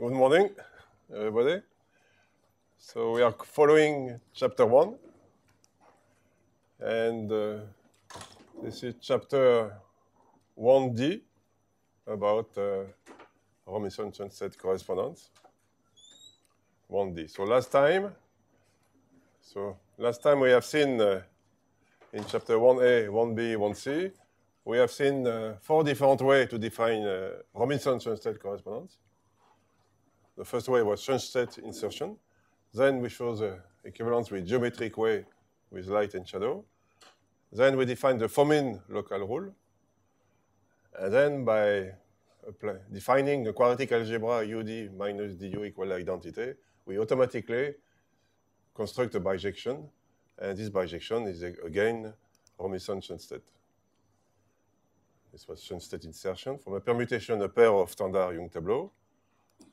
Good morning, everybody. So we are following chapter one, and uh, this is chapter 1D about uh, Robinson sunset correspondence. 1D. So last time, so last time we have seen uh, in chapter 1A, 1B, 1C, we have seen uh, four different ways to define uh, Robinson-Schönstedt correspondence. The first way was change state insertion. Then we show the equivalence with geometric way with light and shadow. Then we define the Fomin local rule. And then by defining the quadratic algebra UD minus DU equal identity, we automatically construct a bijection. And this bijection is, again, Romison Schoenstedt. This was Schoenstedt insertion. From a permutation, a pair of standard Young tableau.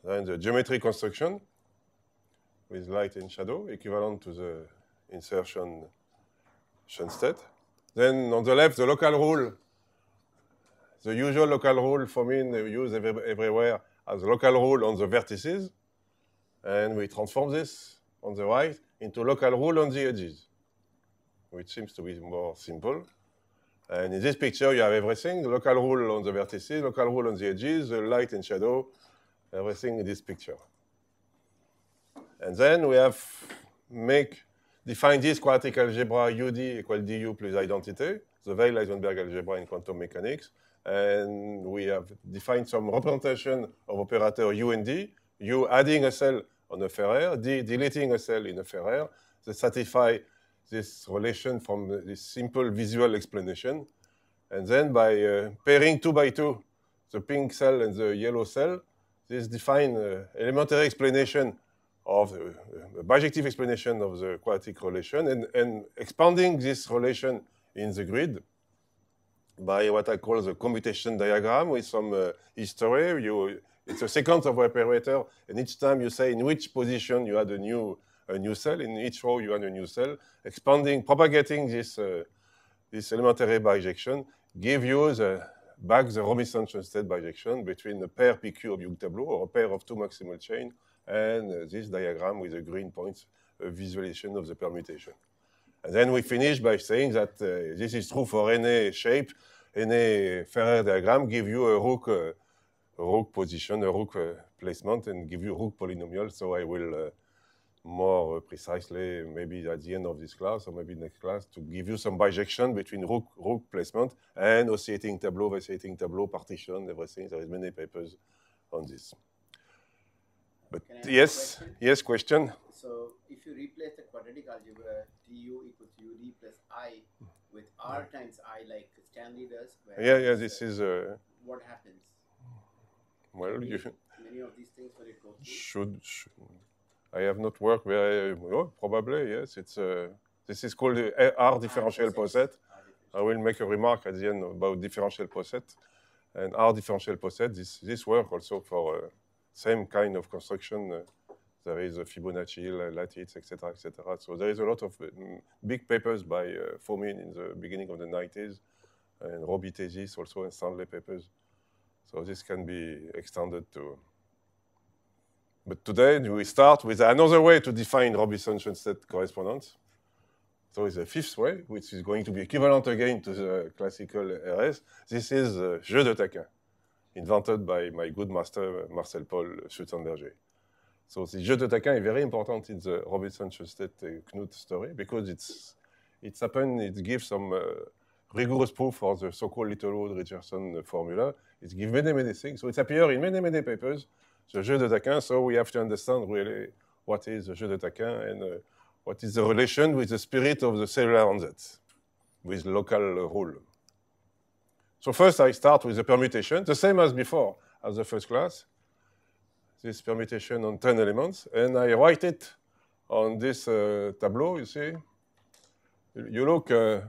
Then uh, the geometry construction with light and shadow, equivalent to the insertion state. Then on the left, the local rule, the usual local rule for me used everywhere as local rule on the vertices. And we transform this on the right into local rule on the edges, which seems to be more simple. And in this picture, you have everything, local rule on the vertices, local rule on the edges, the light and shadow, everything in this picture. And then we have make, define this quadratic algebra UD equal DU plus identity, the weyl heisenberg algebra in quantum mechanics. And we have defined some representation of operator U and D, U adding a cell on a Ferrer, D deleting a cell in a Ferrer, that satisfy this relation from this simple visual explanation. And then by uh, pairing two by two, the pink cell and the yellow cell, this define uh, elementary explanation of the, uh, bijective explanation of the quadratic relation and, and expanding this relation in the grid by what I call the commutation diagram with some uh, history. You, it's a sequence of operator, and each time you say in which position you had a new, a new cell, in each row you had a new cell, expanding, propagating this, uh, this elementary bijection give you the back the Robinson-Schonstead bijection between a pair PQ of Young tableau or a pair of two maximal chain and uh, this diagram with the green points a visualization of the permutation. And then we finish by saying that uh, this is true for any shape, any Ferrer diagram give you a rook, uh, rook position, a rook uh, placement, and give you rook polynomial. So I will uh, more uh, precisely, maybe at the end of this class or maybe next class, to give you some bijection between rook, rook placement and oscillating tableau, oscillating tableau, partition, everything. There is many papers on this. But yes, question? yes, question. So if you replace the quadratic algebra, du equals UD plus i with r yeah. times i, like Stanley does. yeah, yeah, this uh, is. Uh, what happens? Well, you. Many of these things when it goes. Should, should I have not worked very probably yes. It's uh, this is called uh, R differential posset. I will make a remark at the end about differential posset and R differential posset. This this work also for uh, same kind of construction. Uh, there is a Fibonacci, lattice, etc., etc. So there is a lot of uh, mm, big papers by uh, Fomin in the beginning of the 90s, and Robbie Tesis also, and Stanley papers. So this can be extended to but today we start with another way to define robinson set correspondence. So it's a fifth way, which is going to be equivalent again to the classical RS. This is uh, Jeu de Taquin, invented by my good master Marcel Paul Schutzenberger. So the Jeu de Taquin is very important in the Robinson-Schönstedt-Knut uh, story because it's it's happened, it gives some uh, rigorous proof for the so-called Littlewood-Richardson formula. It gives many, many things. So it's appeared in many, many papers the jeu taquin. So we have to understand really what is the jeu taquin and uh, what is the relation with the spirit of the cellular onset, with local rule. So first I start with the permutation, the same as before, as the first class. This permutation on 10 elements, and I write it on this uh, tableau, you see. You look, uh,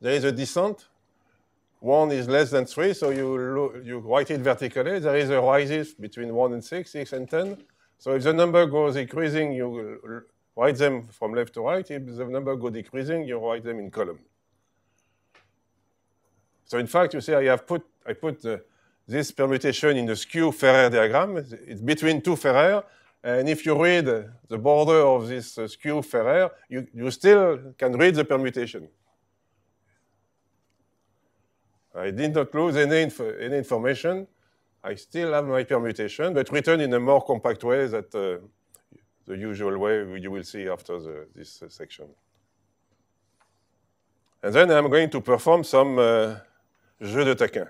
there is a descent 1 is less than 3, so you, you write it vertically. There is a rise between 1 and 6, 6 and 10. So if the number goes increasing, you write them from left to right. If the number goes decreasing, you write them in column. So in fact, you see, I have put, I put this permutation in the skew Ferrer diagram. It's between two Ferrer. And if you read the border of this uh, skew Ferrer, you, you still can read the permutation. I did not lose any, inf any information. I still have my permutation, but written in a more compact way than uh, the usual way you will see after the, this uh, section. And then I'm going to perform some uh, jeu de taquin.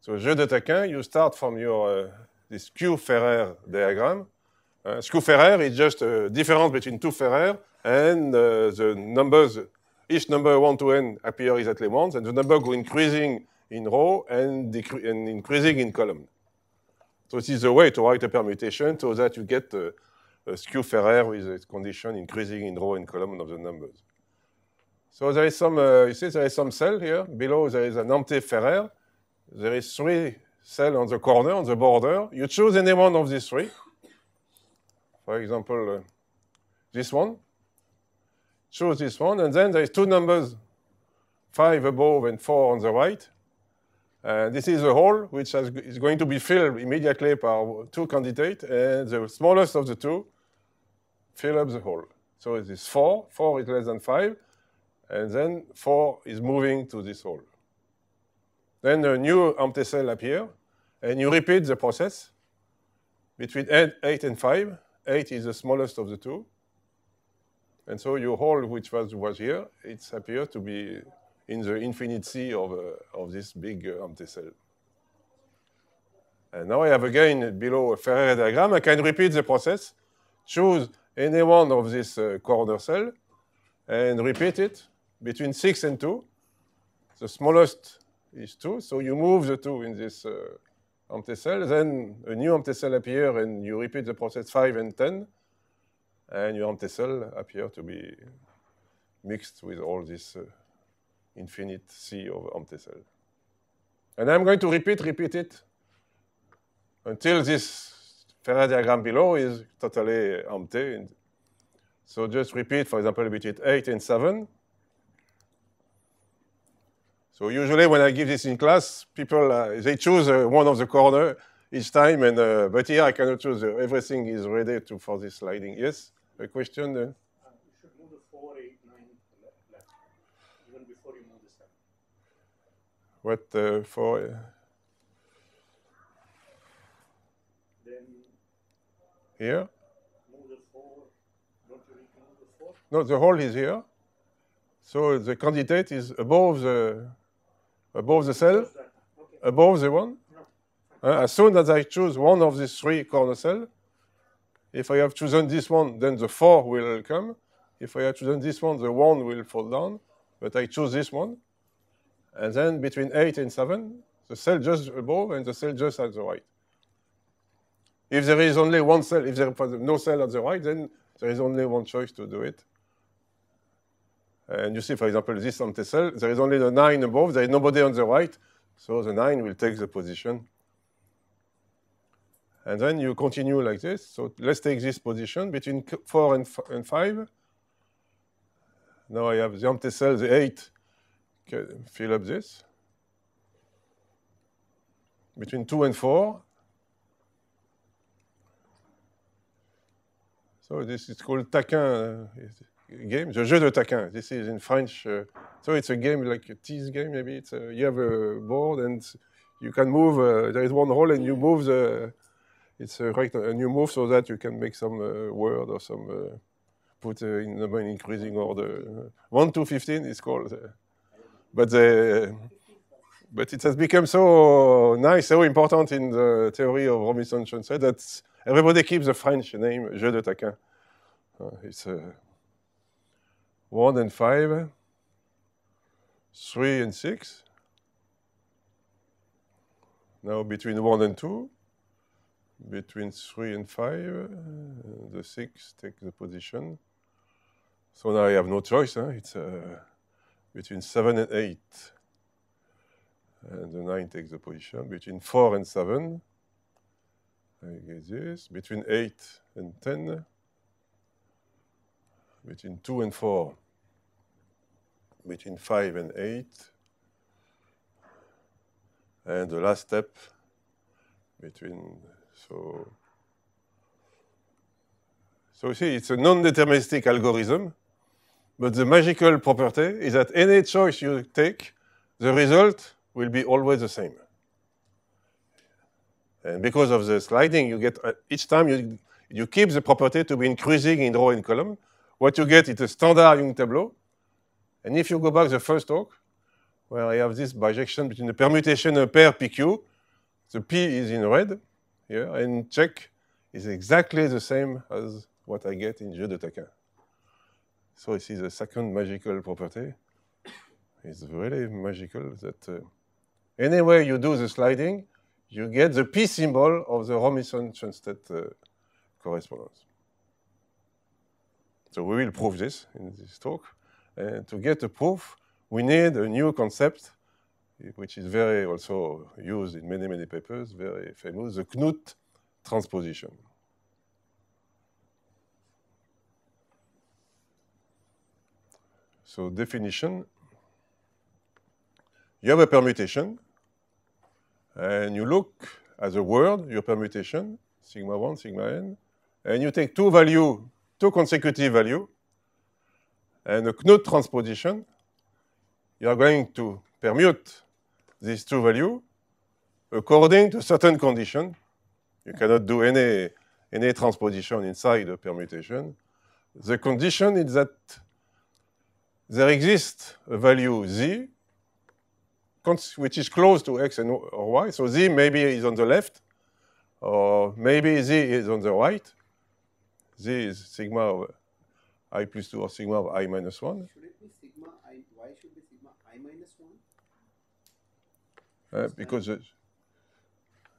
So jeu de taquin, you start from your uh, this Q-Ferrer diagram. Uh, Skew-Ferrer is just a uh, difference between two Ferrer and uh, the numbers each number 1 to n appears at Le Mans, and the number go increasing in row and, and increasing in column. So this is a way to write a permutation so that you get a, a skew Ferrer with its condition increasing in row and column of the numbers. So there is some, uh, you see there is some cell here. Below there is an empty Ferrer. There is three cell on the corner, on the border. You choose any one of these three. For example, uh, this one. Choose this one, and then there's two numbers, five above and four on the right. And this is a hole which has, is going to be filled immediately by two candidates, and the smallest of the two fill up the hole. So it is four, four is less than five, and then four is moving to this hole. Then a new empty cell appears, and you repeat the process between eight, eight and five. Eight is the smallest of the two. And so your hole, which was, was here, it appears to be in the infinity of, uh, of this big uh, empty cell. And now I have again below a Ferrari diagram. I can repeat the process, choose any one of this uh, corner cell, and repeat it between 6 and 2. The smallest is 2, so you move the 2 in this uh, empty cell. Then a new empty cell appears, and you repeat the process 5 and 10 and empty Tessel appear to be mixed with all this uh, infinite sea of Amtessel. And I'm going to repeat, repeat it until this Ferrer diagram below is totally empty. So just repeat, for example, between 8 and 7. So usually when I give this in class, people, uh, they choose uh, one of the corner each time, and, uh, but here I cannot choose. everything is ready to, for this sliding, yes? A question then? Uh, you should move the 4, 8, 9 left, even before you move the 7. What, uh, 4? Uh, then. Here? Move the 4. Don't you need to move the 4? No, the hole is here. So the candidate is above the above the cell, okay. above the one. No. Uh, as soon as I choose one of these three corner cells, if I have chosen this one, then the 4 will come. If I have chosen this one, the 1 will fall down. But I choose this one. And then between 8 and 7, the cell just above and the cell just at the right. If there is only one cell, if there is no cell at the right, then there is only one choice to do it. And you see, for example, this empty cell, there is only the 9 above, there is nobody on the right, so the 9 will take the position and then you continue like this. So let's take this position between 4 and, and 5. Now I have the empty cell, the 8, okay, fill up this. Between 2 and 4. So this is called taquin uh, game, the jeu de taquin. This is in French. Uh, so it's a game like a tease game, maybe. It's a, uh, you have a board and you can move. Uh, there is one hole and you move the it's a, uh, rect- a new move so that you can make some uh, word or some uh, put in the main increasing order. One to fifteen is called, but but it has become so nice, so important in the theory of Robinson Chenset that everybody keeps the French name Jeu de Taquin. Uh, it's uh, one and five, three and six. Now between one and two, between 3 and 5, uh, the 6 take the position. So now I have no choice, huh? it's uh, between 7 and 8. And the 9 takes the position. Between 4 and 7, I get this. Between 8 and 10, between 2 and 4, between 5 and 8, and the last step between so, so see, it's a non-deterministic algorithm, but the magical property is that any choice you take, the result will be always the same. And because of the sliding, you get uh, each time you, you keep the property to be increasing in row and column. What you get is a standard Young tableau. And if you go back the first talk, where I have this bijection between the permutation a pair PQ, the P is in red, here in Czech is exactly the same as what I get in Jeu de Taquin. So this is a second magical property. It's really magical that uh, anywhere you do the sliding, you get the P symbol of the Robinson-Schönstedt uh, correspondence. So we will prove this in this talk. And to get a proof, we need a new concept which is very also used in many, many papers, very famous, the Knut transposition. So definition, you have a permutation, and you look at the word, your permutation, sigma 1, sigma n, and you take two value, two consecutive value, and a Knut transposition, you are going to permute this true value according to certain condition. You cannot do any, any transposition inside a permutation. The condition is that there exists a value z, which is close to x and or y. So z maybe is on the left, or maybe z is on the right. z is sigma of i plus 2 or sigma of i minus 1. Should it be sigma i? Why should be sigma i minus 1? uh, because uh,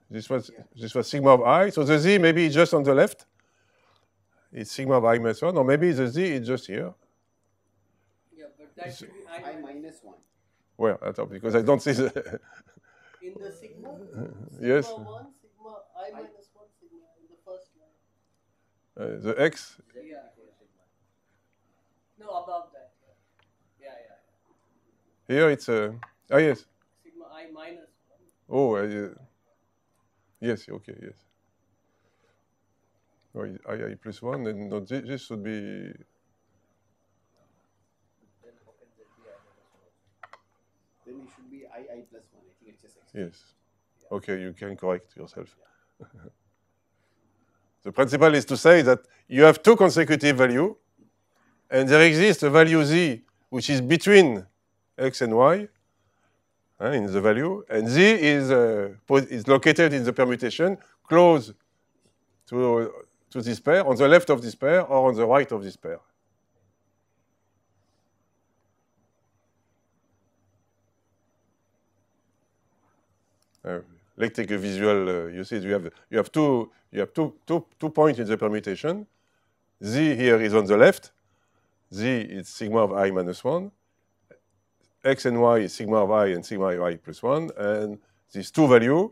this was this was sigma of i. So the z maybe is just on the left. It's sigma of i minus one, or maybe the z is just here. Yeah, but that should be i, one. Well, that's all, because I don't see the. in the sigma. yes. Sigma one, sigma i minus one, sigma in the first line. Uh, the x. Yeah. No, above that. Yeah, yeah. yeah. Here it's a. Uh, oh yes. Oh, uh, yes, okay, yes. Oh, I, I plus 1, and not this, this should be... Then it should be I, I plus 1. I think it's just X. Yes. Yeah. Okay, you can correct yourself. Yeah. the principle is to say that you have two consecutive values, and there exists a value z which is between x and y, uh, in the value, and Z is, uh, is located in the permutation close to, to this pair, on the left of this pair or on the right of this pair. Uh, let's take a visual uh, You see, You have you have two you have two two two points in the permutation. Z here is on the left. Z is sigma of i minus one, x and y is sigma of i and sigma of i plus 1. And these two values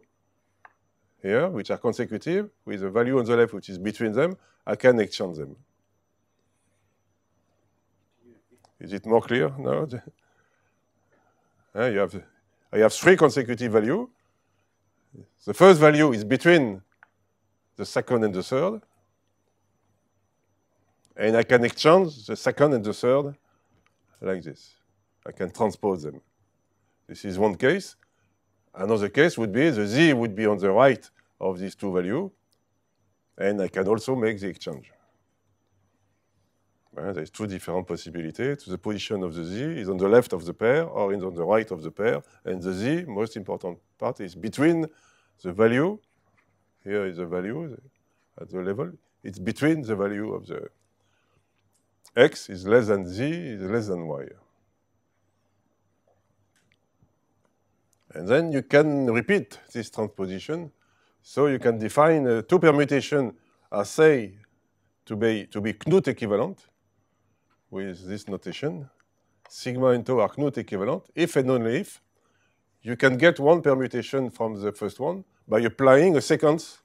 here, which are consecutive, with a value on the left, which is between them, I can exchange them. Is it more clear now? you have, I have three consecutive values. The first value is between the second and the third. And I can exchange the second and the third like this. I can transpose them. This is one case. Another case would be the z would be on the right of these two values, and I can also make the exchange. there's two different possibilities. The position of the z is on the left of the pair or is on the right of the pair, and the z, most important part, is between the value, here is the value at the level, it's between the value of the x is less than z is less than y. And then you can repeat this transposition. So you can define uh, two permutation say, to be, to be Knut equivalent with this notation. Sigma and tau are Knut equivalent if and only if you can get one permutation from the first one by applying a sequence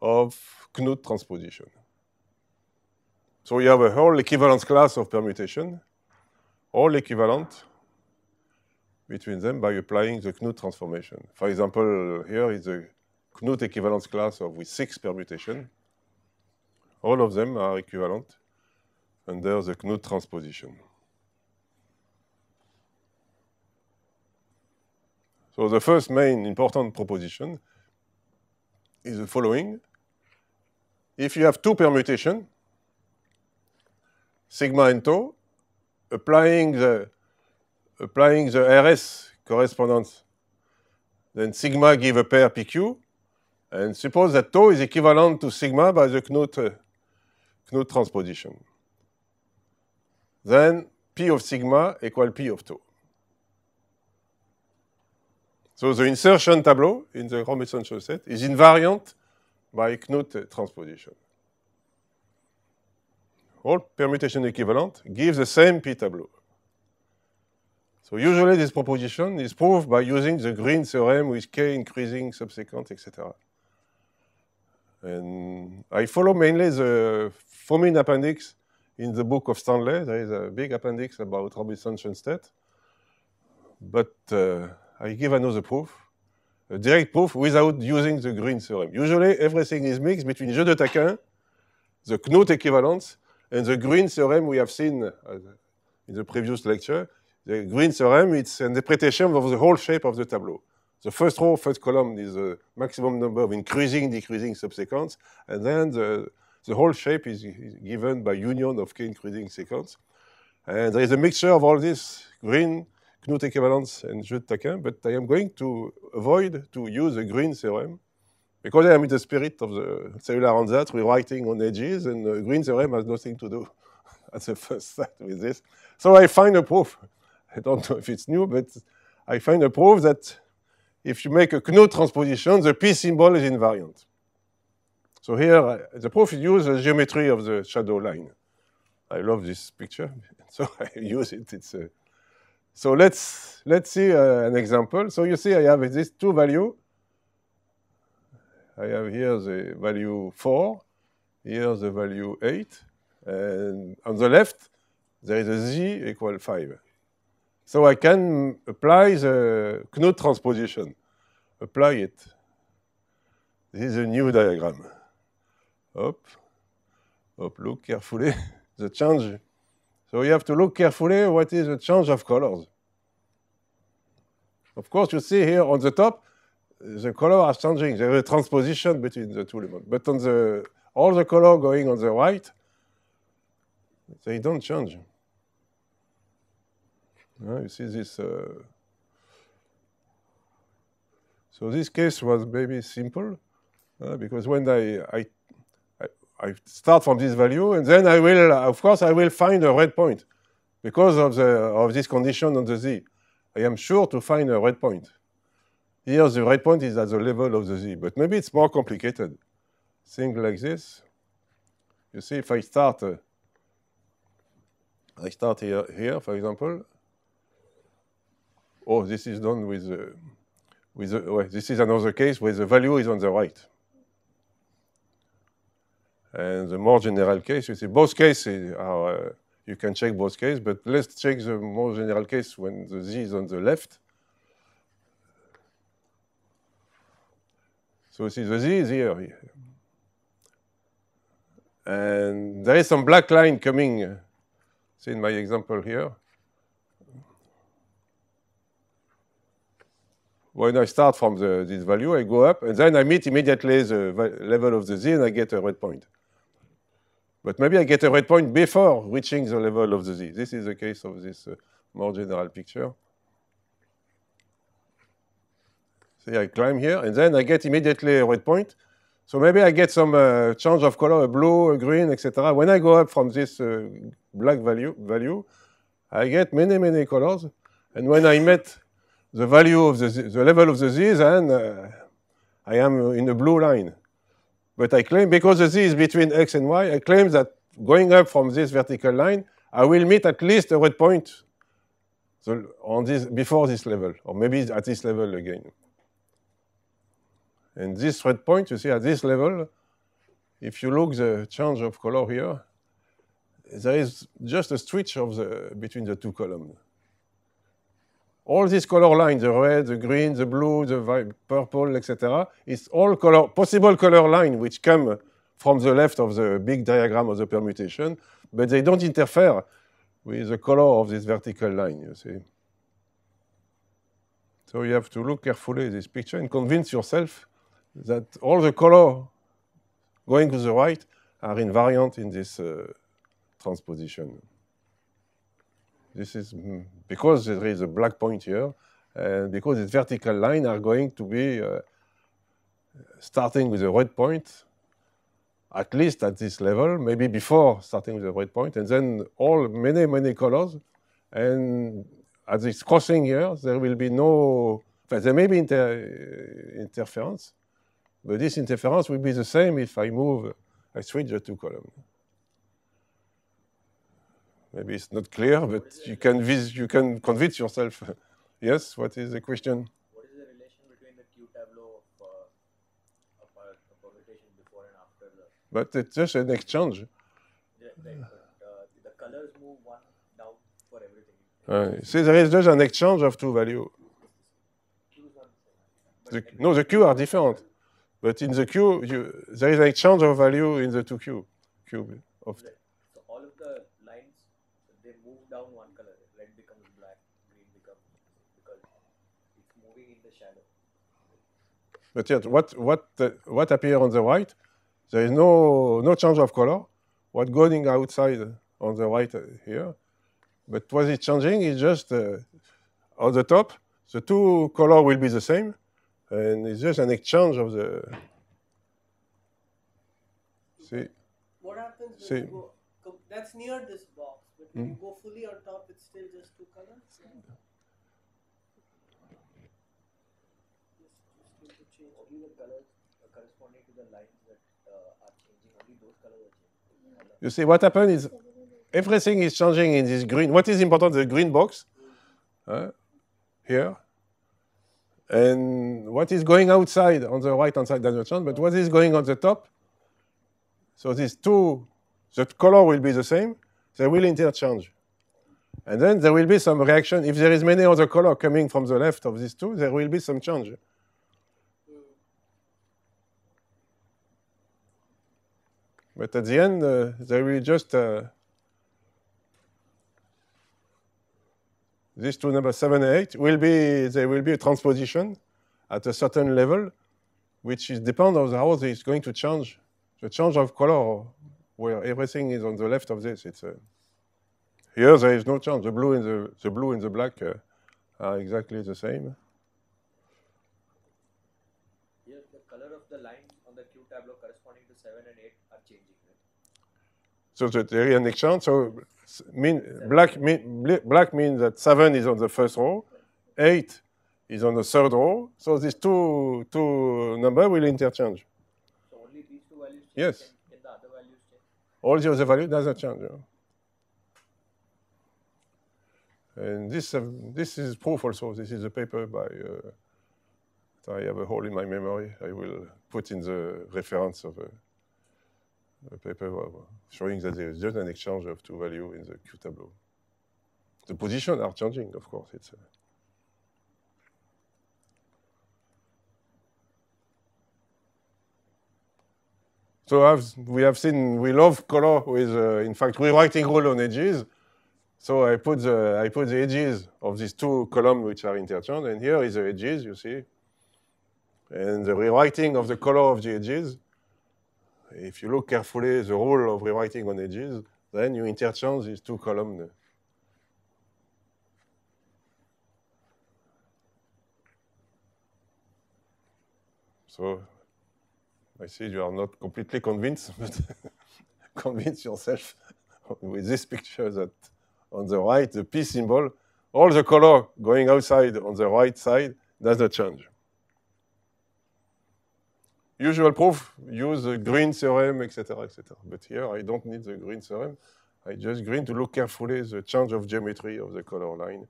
of Knut transposition. So you have a whole equivalence class of permutation, all equivalent between them by applying the Knut transformation. For example, here is the Knut equivalence class of with six permutation. All of them are equivalent under the Knut transposition. So the first main important proposition is the following. If you have two permutation, sigma and tau, applying the applying the RS correspondence. Then sigma give a pair PQ, and suppose that tau is equivalent to sigma by the Knut, uh, transposition. Then P of sigma equal P of tau. So the insertion tableau in the Robinson set is invariant by Knut uh, transposition. All permutation equivalent gives the same P tableau. So usually this proposition is proved by using the Green theorem with k increasing subsequent, etc. And I follow mainly the Fomin appendix in the book of Stanley. There is a big appendix about Robinson Schoenstedt. But uh, I give another proof, a direct proof without using the Green theorem. Usually everything is mixed between Jeu de Taquin, the Knut equivalence, and the Green theorem we have seen uh, in the previous lecture, the green theorem, it's an interpretation of the whole shape of the tableau. The first row, first column is the maximum number of increasing, decreasing subsequences, and then the, the whole shape is, given by union of k increasing sequence. And there is a mixture of all this, green, Knut equivalence, and Jules Taquin, but I am going to avoid to use the green theorem because I am in the spirit of the cellular ansatz, rewriting on edges, and the uh, green theorem has nothing to do at the first sight with this. So I find a proof I don't know if it's new, but I find a proof that if you make a Knuth transposition, the P symbol is invariant. So here, uh, the proof uses the geometry of the shadow line. I love this picture, so I use it. It's a... Uh, so let's, let's see uh, an example. So you see I have these two value. I have here the value 4, here the value 8, and on the left, there is a z equal 5. So I can apply the Knot transposition. Apply it. This is a new diagram. Hop, up, look carefully. the change. So you have to look carefully what is the change of colors. Of course, you see here on the top, the color are changing. There is a transposition between the two elements. But on the all the color going on the right, they don't change you see this. Uh, so this case was maybe simple uh, because when I, I I start from this value, and then I will, of course, I will find a red point because of, the, of this condition on the z. I am sure to find a red point. Here, the red point is at the level of the z, but maybe it's more complicated. Things like this. You see, if I start, uh, I start here, here, for example, oh, this is done with, uh, with uh, well, this is another case where the value is on the right. And the more general case, you see, both cases are, uh, you can check both cases, but let's check the more general case when the z is on the left. So see, the z is here. And there is some black line coming, uh, see in my example here. when I start from the, this value, I go up, and then I meet immediately the level of the Z, and I get a red point. But maybe I get a red point before reaching the level of the Z. This is the case of this uh, more general picture. See, I climb here, and then I get immediately a red point. So maybe I get some uh, change of color, a blue, a green, etc. When I go up from this uh, black value, value, I get many, many colors. And when I met the value of the, the level of the z, then uh, I am in the blue line. But I claim, because the z is between x and y, I claim that going up from this vertical line, I will meet at least a red point so on this, before this level, or maybe at this level again. And this red point, you see, at this level, if you look the change of color here, there is just a switch of the, between the two columns all these color lines, the red, the green, the blue, the purple, etc., it's all color, possible color line which come from the left of the big diagram of the permutation, but they don't interfere with the color of this vertical line, you see. So you have to look carefully at this picture and convince yourself that all the color going to the right are invariant in this uh, transposition. This is hmm, because there is a black point here, and because this vertical line are going to be uh, starting with a red point, at least at this level, maybe before starting with a red point, and then all many, many colors. And at this crossing here, there will be no, there may be inter interference, but this interference will be the same if I move, I switch the two columns. Maybe it's not clear, but you can, you can convince yourself. yes, what is the question? What is the relation between the Q tableau of, uh, of uh, our publication before and after the... But it's just an exchange. Yeah, right, uh, the colors move one down for everything. Uh, see, there is just an exchange of two values. The, no, the Q are different. But in the Q, you, there is an exchange of value in the two Q, cube of... Right. But yet, what, what, uh, what appear on the right, there is no, no change of color. What going outside on the right uh, here, but what is changing is just uh, on the top, the two color will be the same, and it's just an exchange of the. See. What happens when See. you go? That's near this box, but when mm you go fully on top, it's still just two colors. Yeah. Uh, uh, you see, what happened is everything is changing in this green. What is important, the green box uh, here. And what is going outside on the right hand side doesn't change, but what is going on the top? So these two, the color will be the same, they will interchange. And then there will be some reaction. If there is many other color coming from the left of these two, there will be some change. But at the end, uh, there will just uh, these two numbers seven and eight will be there will be a transposition at a certain level, which is depend on how it's going to change the change of color where everything is on the left of this. It's uh, here there is no change. The blue and the the blue and the black uh, are exactly the same. So the Tyrian exchange. So mean, black, mean, black means that 7 is on the first row, 8 is on the third row. So these two, two numbers will interchange. So only these two values yes. Can the other values All the other values doesn't change. Yeah. And this, uh, this is proof also. This is a paper by, uh, I have a hole in my memory. I will put in the reference of. Uh, a paper showing that there is just an exchange of two value in the Q tableau. The position are changing, of course. It's uh, So I've, we have seen, we love color with, uh, in fact, rewriting rule on edges. So I put, the, I put the edges of these two columns which are interchanged, and here is the edges, you see. And the rewriting of the color of the edges if you look carefully the rule of rewriting on edges, then you interchange these two columns. So I see you are not completely convinced, but convince yourself with this picture that on the right, the P symbol, all the color going outside on the right side does not change. usual proof, use the green theorem, etc., etc. But here, I don't need the green theorem. I just green to look carefully the change of geometry of the color line.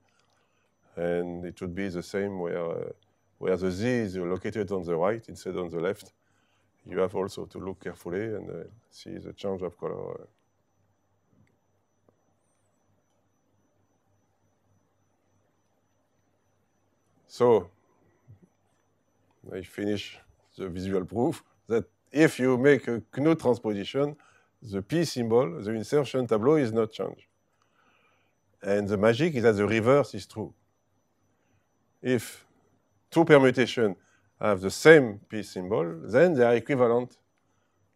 And it would be the same where, uh, where the z is located on the right instead on the left. You have also to look carefully and uh, see the change of color. Uh, so I finish the visual proof that if you make a Knut transposition, the P symbol, the insertion tableau is not changed. And the magic is that the reverse is true. If two permutations have the same P symbol, then they are equivalent.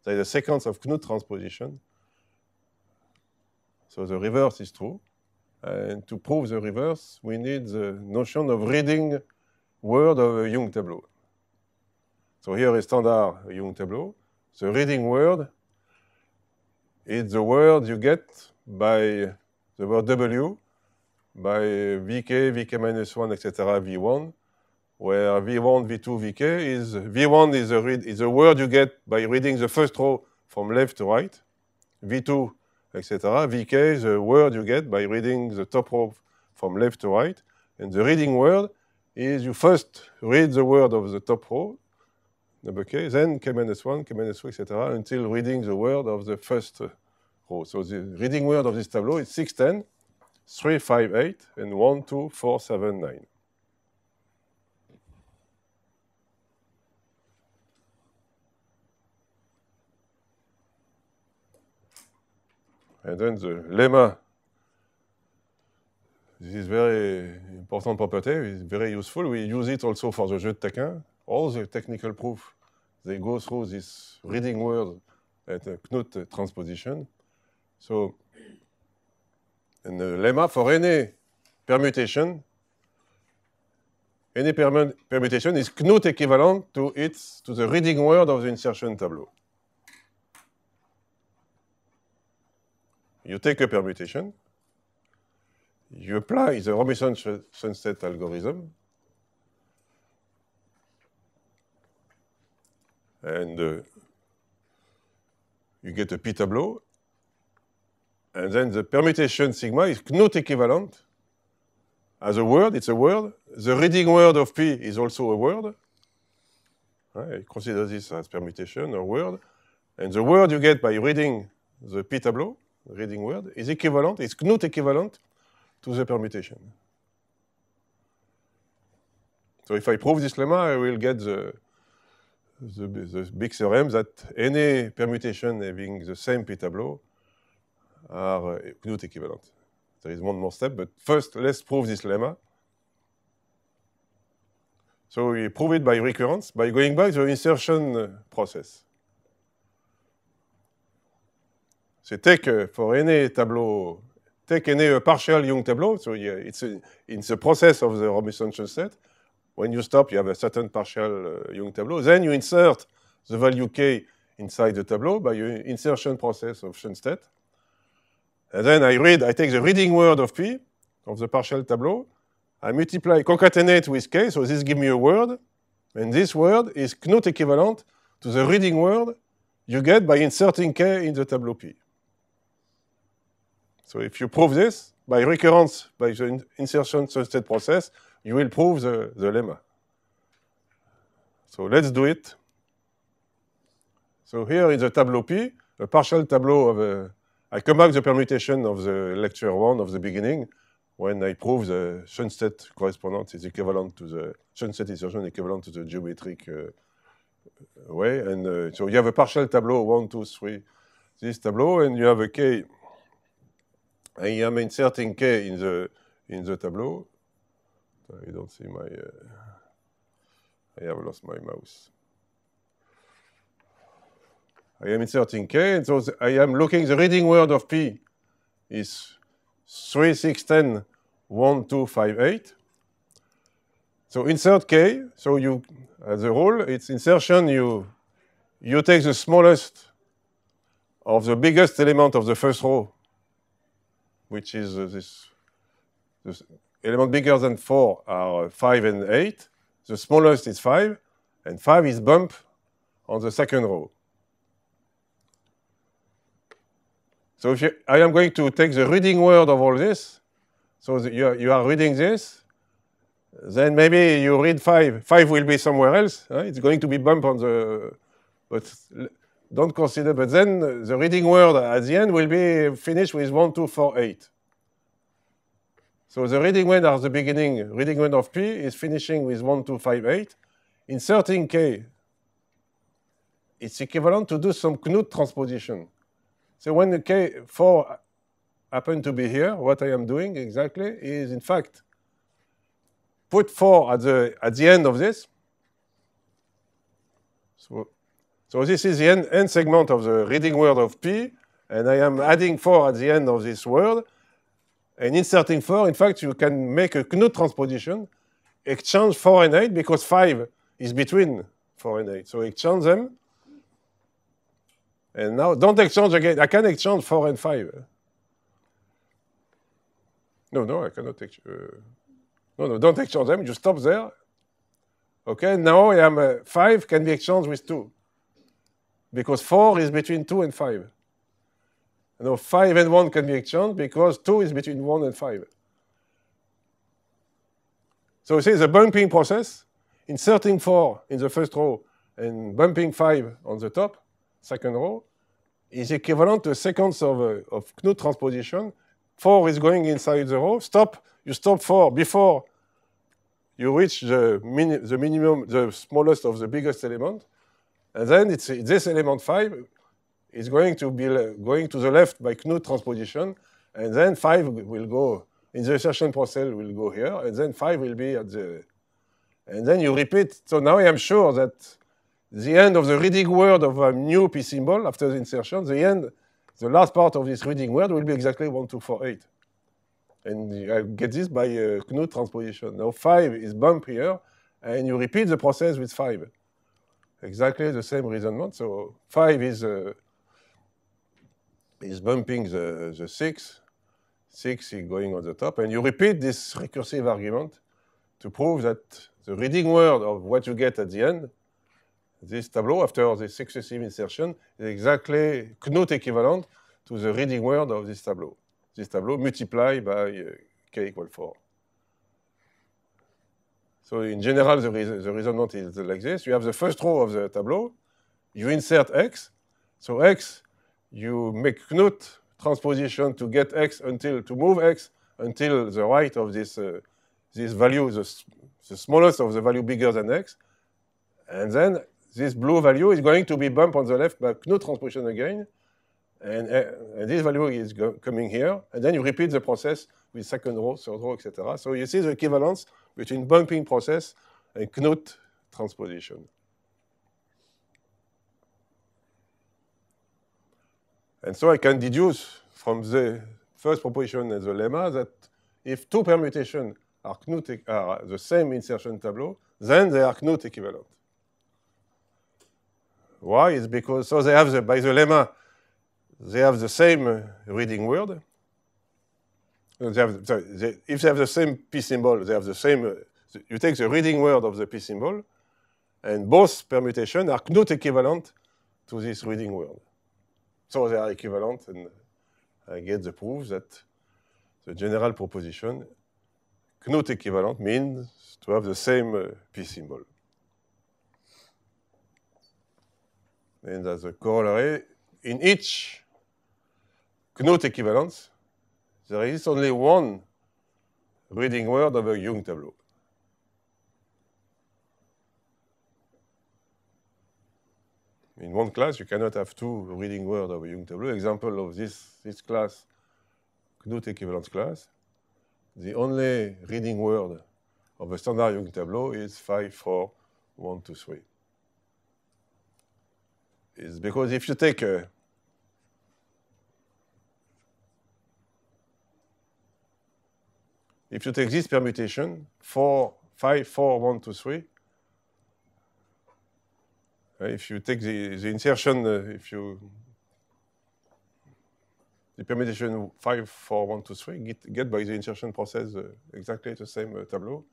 There is a sequence of Knut transposition. So the reverse is true. And to prove the reverse, we need the notion of reading word of a Jung tableau. So here is standard Jung Tableau. The reading word is the word you get by the word W, by VK, VK minus 1, etc., V1, where V1, V2, VK is, V1 is a, read, is a word you get by reading the first row from left to right, V2, etc. VK is a word you get by reading the top row from left to right, and the reading word is you first read the word of the top row, the Then k-1, k-2, etc., until reading the word of the first row. So the reading word of this tableau is 6, 10, 3, 5, 8, and 1, 2, 4, 7, 9. And then the lemma. This is very important property, it's very useful. We use it also for the jeu de taquin, all the technical proof they go through this reading word at a Knut transposition. So, in the uh, lemma for any permutation, any permutation is Knut equivalent to its to the reading word of the insertion tableau. You take a permutation, you apply the Robinson-Sunset algorithm, and uh, you get a p tableau. And then the permutation sigma is not equivalent as a word, it's a word. The reading word of p is also a word. I consider this as permutation or word. And the word you get by reading the p tableau, reading word, is equivalent, it's not equivalent to the permutation. So if I prove this lemma, I will get the the, big theorem that any permutation having the same p tableau are euh, not equivalent. There is one more step, but first let's prove this lemma. So we prove it by recurrence, by going back to the insertion uh, process. So take uh, for any tableau, take any uh, partial Young tableau, so yeah, it's, a, uh, the process of the Robinson set, When you stop, you have a certain partial uh, Young tableau. Then you insert the value k inside the tableau by your insertion process of Schoenstatt. And then I read, I take the reading word of P, of the partial tableau. I multiply, concatenate with K, so this gives me a word. And this word is Knut equivalent to the reading word you get by inserting K in the tableau P. So if you prove this by recurrence by the insertion Schoenstatt process, you will prove the, the lemma. So let's do it. So here is a tableau P, a partial tableau of a, uh, I come back the permutation of the lecture one of the beginning when I prove the sunset correspondence is equivalent to the is insertion equivalent to the geometric uh, way. And uh, so you have a partial tableau, one, two, three, this tableau, and you have a K. I am inserting K in the in the tableau. you don't see my. Uh, I have lost my mouse. I am inserting k, and so I am looking. The reading word of p is 3, 6, So insert k. So you, as a rule, it's insertion. You you take the smallest of the biggest element of the first row, which is uh, this, this element bigger than 4 are 5 and 8. The smallest is 5, and 5 is bump on the second row. So if you, I am going to take the reading word of all this. So the, you, are, you, are, reading this. Then maybe you read 5. 5 will be somewhere else. Huh? It's going to be bump on the... But don't consider... But then the reading word at the end will be finished with 1, 2, 4, 8. So the reading word at the beginning, reading word of P is finishing with 1258. Inserting K, it's equivalent to do some Knut transposition. So when the K4 happen to be here, what I am doing exactly is, in fact, put 4 at the, at the end of this. So, so this is the end, end segment of the reading word of P, and I am adding 4 at the end of this word, and inserting four, in fact, you can make a Knut transposition, exchange 4 and 8, because 5 is between 4 and 8. So exchange them. And now, don't exchange again. I can exchange 4 and 5. No, no, I cannot exchange. Uh, no, no, don't exchange them. You stop there. Okay, now I am, uh, 5 can be exchanged with 2. Because 4 is between 2 and 5. You know, 5 and 1 can be because 2 is between 1 and 5. So you see the bumping process, inserting 4 in the first row and bumping 5 on the top, second row, is equivalent to seconds of, uh, of Knut transposition. 4 is going inside the row. Stop, you stop 4 before you reach the, the minimum, the smallest of the biggest element. And then it's this element 5 is going to be going to the left by Knut transposition, and then 5 will go in the assertion process will go here, and then 5 will be at the... And then you repeat. So now I am sure that the end of the reading word of a new P symbol after the insertion, the end, the last part of this reading word will be exactly 1248. And I get this by uh, Knut transposition. Now 5 is bump here, and you repeat the process with 5. Exactly the same reasonement. So 5 is... Uh, is bumping the, the six, six is going on the top, and you repeat this recursive argument to prove that the reading word of what you get at the end, this tableau after the successive insertion, is exactly Knut equivalent to the reading word of this tableau. This tableau multiplied by uh, k equal 4. So in general, the, reason, the resonant is like this. You have the first row of the tableau. You insert x. So x you make knut transposition to get x until to move x until the right of this uh, this value, the, the smallest of the value bigger than x, and then this blue value is going to be bumped on the left by knut transposition again, and, uh, and this value is coming here, and then you repeat the process with second row, third row, etc. So you see the equivalence between bumping process and knut transposition. And so I can deduce from the first proposition and the lemma that if two permutations are, are, the same insertion tableau, then they are Knut equivalent. Why? It's because, so they have, the, by the lemma, they have the same reading word. They have, sorry, they, if they have the same P symbol, they have the same, you take the reading word of the P symbol, and both permutations are Knut equivalent to this reading word. So they are equivalent, and I get the proof that the general proposition knot equivalent means to have the same uh, p symbol. And as a corollary, in each knot equivalence, there is only one reading word of a Jung tableau. in one class, you cannot have two reading words of a Young tableau. Example of this, this class, Knut equivalence class, the only reading word of a standard Young tableau is 5, 4, 1, 2, 3. It's because if you take a if you take this permutation, four five four one two three. 5, 4, 1, 2, 3, if you take the, the insertion, uh, if you the permutation 5, 4, 1, 2, 3 get, get by the insertion process uh, exactly the same uh, tableau.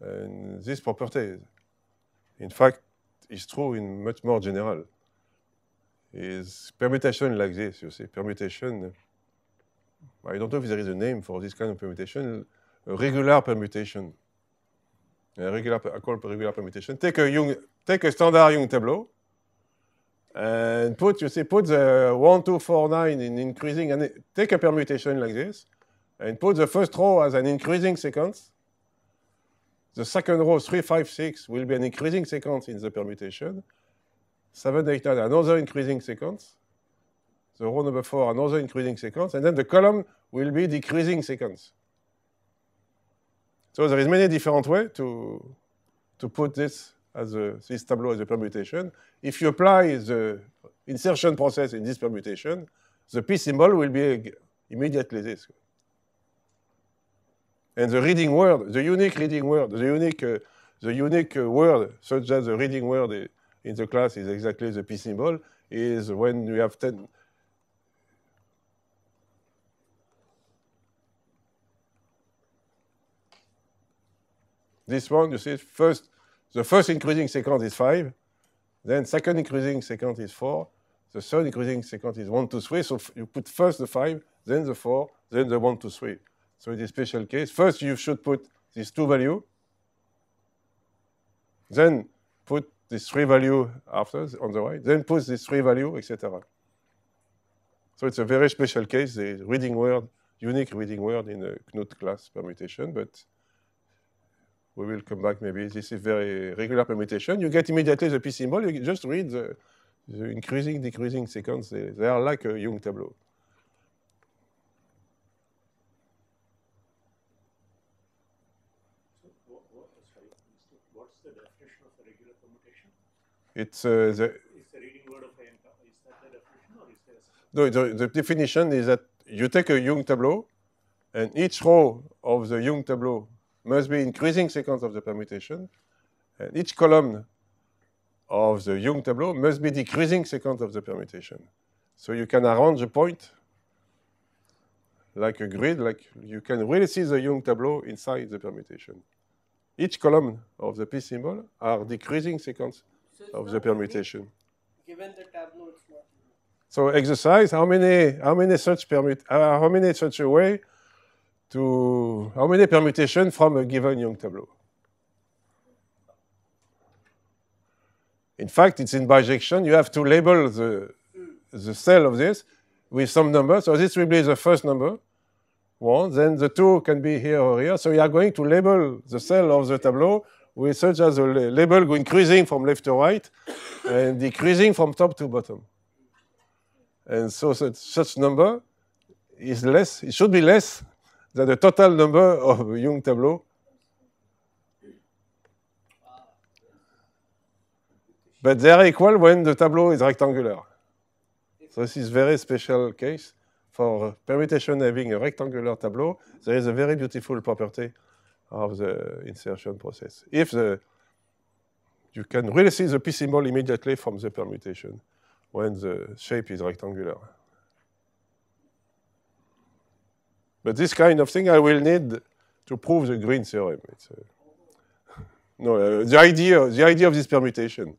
And this property, in fact, is true in much more general. Is permutation like this, you see, permutation. I don't know if there is a name for this kind of permutation, regular permutation. a euh, regular, a call per regular permutation. Take a Young, take a standard Young tableau, and put you see put the one two four nine in increasing and take a permutation like this, and put the first row as an increasing sequence. The second row three five six will be an increasing sequence in the permutation. Seven eight nine another increasing sequence. The row number four another increasing sequence, and then the column will be decreasing sequence. So there is many different way to, to put this as a, this tableau as a permutation. If you apply the insertion process in this permutation, the P symbol will be immediately this. And the reading word, the unique reading word, the unique, uh, the unique uh, word, such that the reading word in the class is exactly the P symbol, is when you have 10, This one, you see, first, the first increasing sequence is 5, then second increasing sequence is 4, the third increasing sequence is 1, 2, 3, so you put first the 5, then the 4, then the 1, 2, 3. So in this special case, first you should put these two values, then put these three values after on the right, then put these three values, etc. So it's a very special case, the reading word, unique reading word in the Knut class permutation, but we will come back maybe. This is very regular permutation. You get immediately the P symbol. You just read the, the increasing, decreasing sequence. They, are like a Young tableau. It's uh, the. It's the reading word of AMK. Is that the definition or is there? No, the, the definition is that you take a Young tableau, and each row of the Young tableau must be increasing sequence of the permutation. And each column of the Young tableau must be decreasing sequence of the permutation. So you can arrange a point like a grid, like you can really see the Young tableau inside the permutation. Each column of the P symbol are decreasing sequence so of the permutation. Given the tableau, it's not. So exercise, how many, how many such permut, uh, how many such a way to how many permutations from a given Young tableau? In fact, it's in bijection. You have to label the, the cell of this with some number. So this will be the first number, one. Then the two can be here or here. So you are going to label the cell of the tableau with such as a label increasing from left to right and decreasing from top to bottom. And so such, such number is less, it should be less that the total number of Young tableau but ben, they are equal when the tableau is rectangular. So this is very special case for permutation having a rectangular tableau. There is a very beautiful property of the insertion process. If the you can really see the p symbol immediately from the permutation when the shape is rectangular. But this kind of thing I will need to prove the Green theorem. Uh, no, uh, the idea, the idea of this permutation.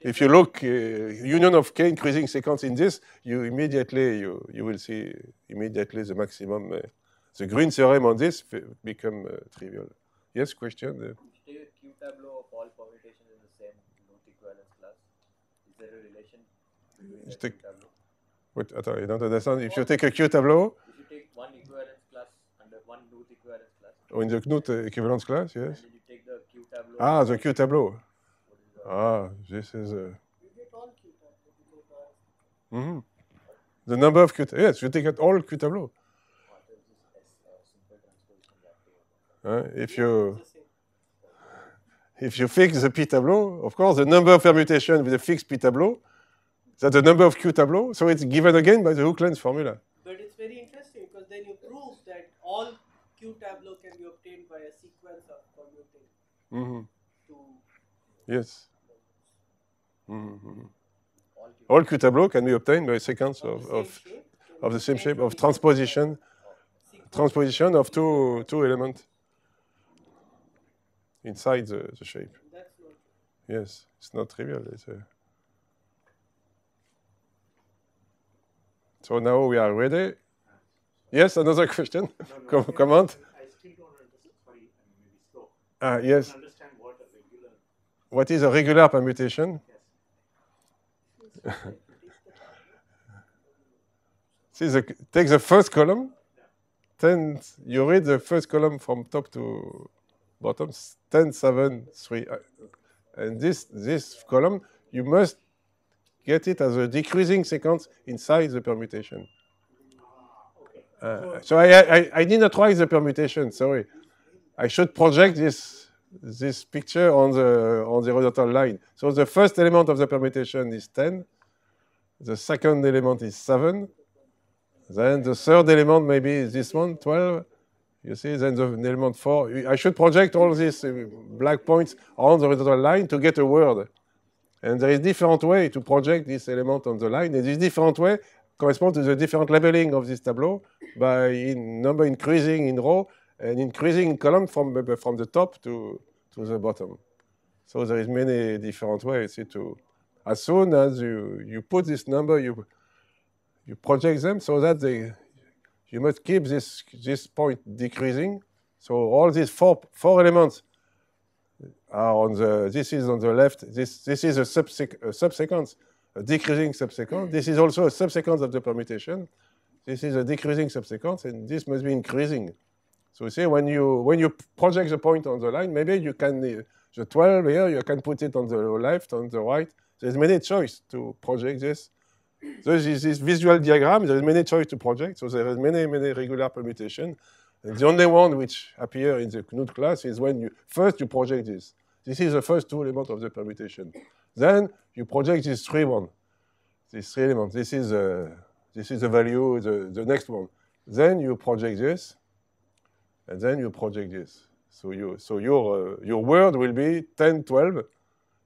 If you look, uh, union of k increasing sequences in this, you immediately you you will see immediately the maximum, uh, the Green theorem on this become uh, trivial. Yes, question. Q tableau of all permutations the same equivalence class. Is there a relation Wait, you don't understand. If you take a Q tableau. If you take one equivalence class under one Knut equivalence class. Oh, in the Knut equivalence class, yes. And you take the Q tableau. Ah, the Q tableau. Ah, this is a. Mm -hmm. The number of Q. Yes, you take it all Q tableau. Oh, uh, if you if you fix the p tableau, of course, the number of permutations with a fixed p tableau That's the number of Q tableau. So it's given again by the hook lens formula. But it's very interesting because then you prove that all Q tableau can be obtained by a sequence of commuting. Mm-hmm. Yes. Mm-hmm, mm-hmm. All Q tableau can be obtained by a sequence of, of, of the same shape, of transposition, transposition of two, two elements inside the, the shape. Yes, it's not trivial. It's a, So now we are ready. Yes, another question? No, no, I still don't understand. Ah, yes. what a regular... What is a regular permutation? See, the, take the first column. Ten, you read the first column from top to bottom, 10, 7, 3. Uh, and this, this column, you must get it as a decreasing sequence inside the permutation. Uh, so I, I, I did not write the permutation, sorry. I should project this this picture on the on the horizontal line. So the first element of the permutation is 10. The second element is 7. Then the third element maybe is this one, 12. You see, then the element 4. I should project all these uh, black points on the horizontal line to get a word. And there is different way to project this element on the line. And this different way corresponds to the different leveling of this tableau by in number increasing in row and increasing in column from, from the top to, to the bottom. So there is many different ways to, as soon as you, you put this number, you, you project them so that they, you must keep this, this point decreasing. So all these four, four elements are ah, on the, this is on the left, this, this is a, subsequ a subsequence, a decreasing subsequence. This is also a subsequence of the permutation. This is a decreasing subsequence, and this must be increasing. So you see, when you, when you project the point on the line, maybe you can, uh, the 12 here, you can put it on the left, on the right. There's many choice to project this. There is this visual diagram, there is many choice to project, so there is many, many regular permutation. And the only one which appear in the Knut class is when you, first you project this. This is the first two elements of the permutation. Then you project this three one, these three elements. This is a, uh, this is the value, the, the next one. Then you project this, and then you project this. So, you, so your, uh, your word will be 10, 12.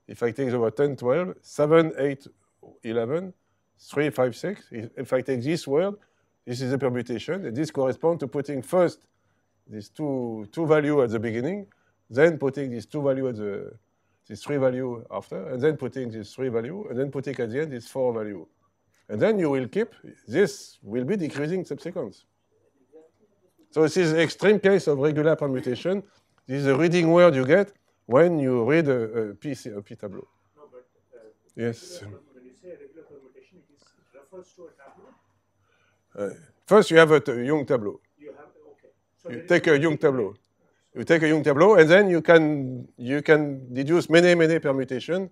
If I take the word 10, 12, 7, 8, 11, 3, 5, 6. If I take this word, this is a permutation, and this corresponds to putting first these two, two value at the beginning, then putting these two value at the, these three value after, and then putting these three value, and then putting at the end these four value. And then you will keep, this will be decreasing subsequent. So this is extreme case of regular permutation. This is a reading word you get when you read a, piece of a tableau. No, but, uh, yes. When you say regular permutation, it refers to a tableau? Uh, first, you have a Young tableau. You have, okay. So you take a Young tableau. You take a Young tableau, and then you can, you can deduce many, many permutations,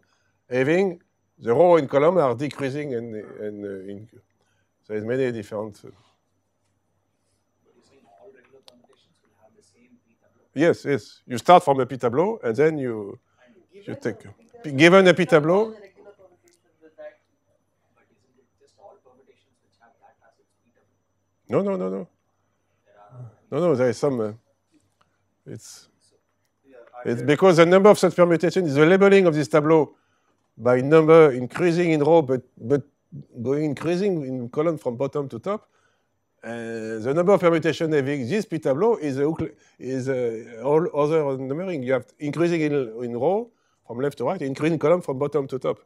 having the row and column are decreasing and, and uh, in So it's many different. Uh, Yes, yes. You start from a P tableau and then you, you take. A given a P tableau. No, no, no, no. No, no, there is some. Uh, It's, it's because the number of such permutations, the labeling of this tableau by number increasing in row, but, but going increasing in column from bottom to top, uh, the number of permutations having this p tableau is, a, is a, all other numbering. You have increasing in, in row from left to right, increasing column from bottom to top.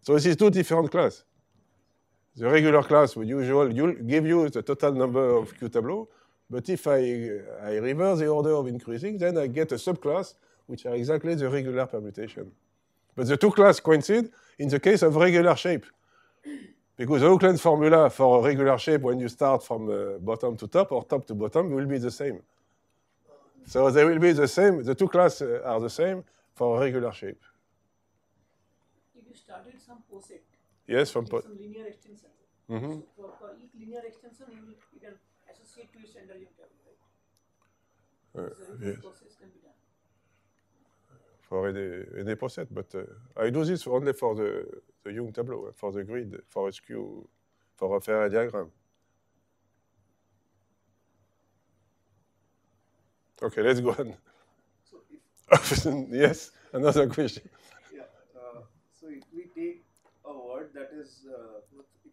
So this is two different classes. The regular class, would usual, give you the total number of Q tableau. But if I, uh, I reverse the order of increasing, then I get a subclass, which are exactly the regular permutation. But the two classes coincide in the case of regular shape. Because the Auckland formula for a regular shape when you start from uh, bottom to top or top to bottom will be the same. So they will be the same, the two classes uh, are the same for a regular shape. You started some Yes, from Some linear extension. Mm-hmm. So for, for each linear extension, you, you can associate to each under your table, right? Uh, for any, any process, but uh, I do this only for the, the Young tableau, uh, for the grid, for a skew, for a fair diagram. Okay, let's go on. So yes, another question. Yeah, uh, so if we take a word that is uh,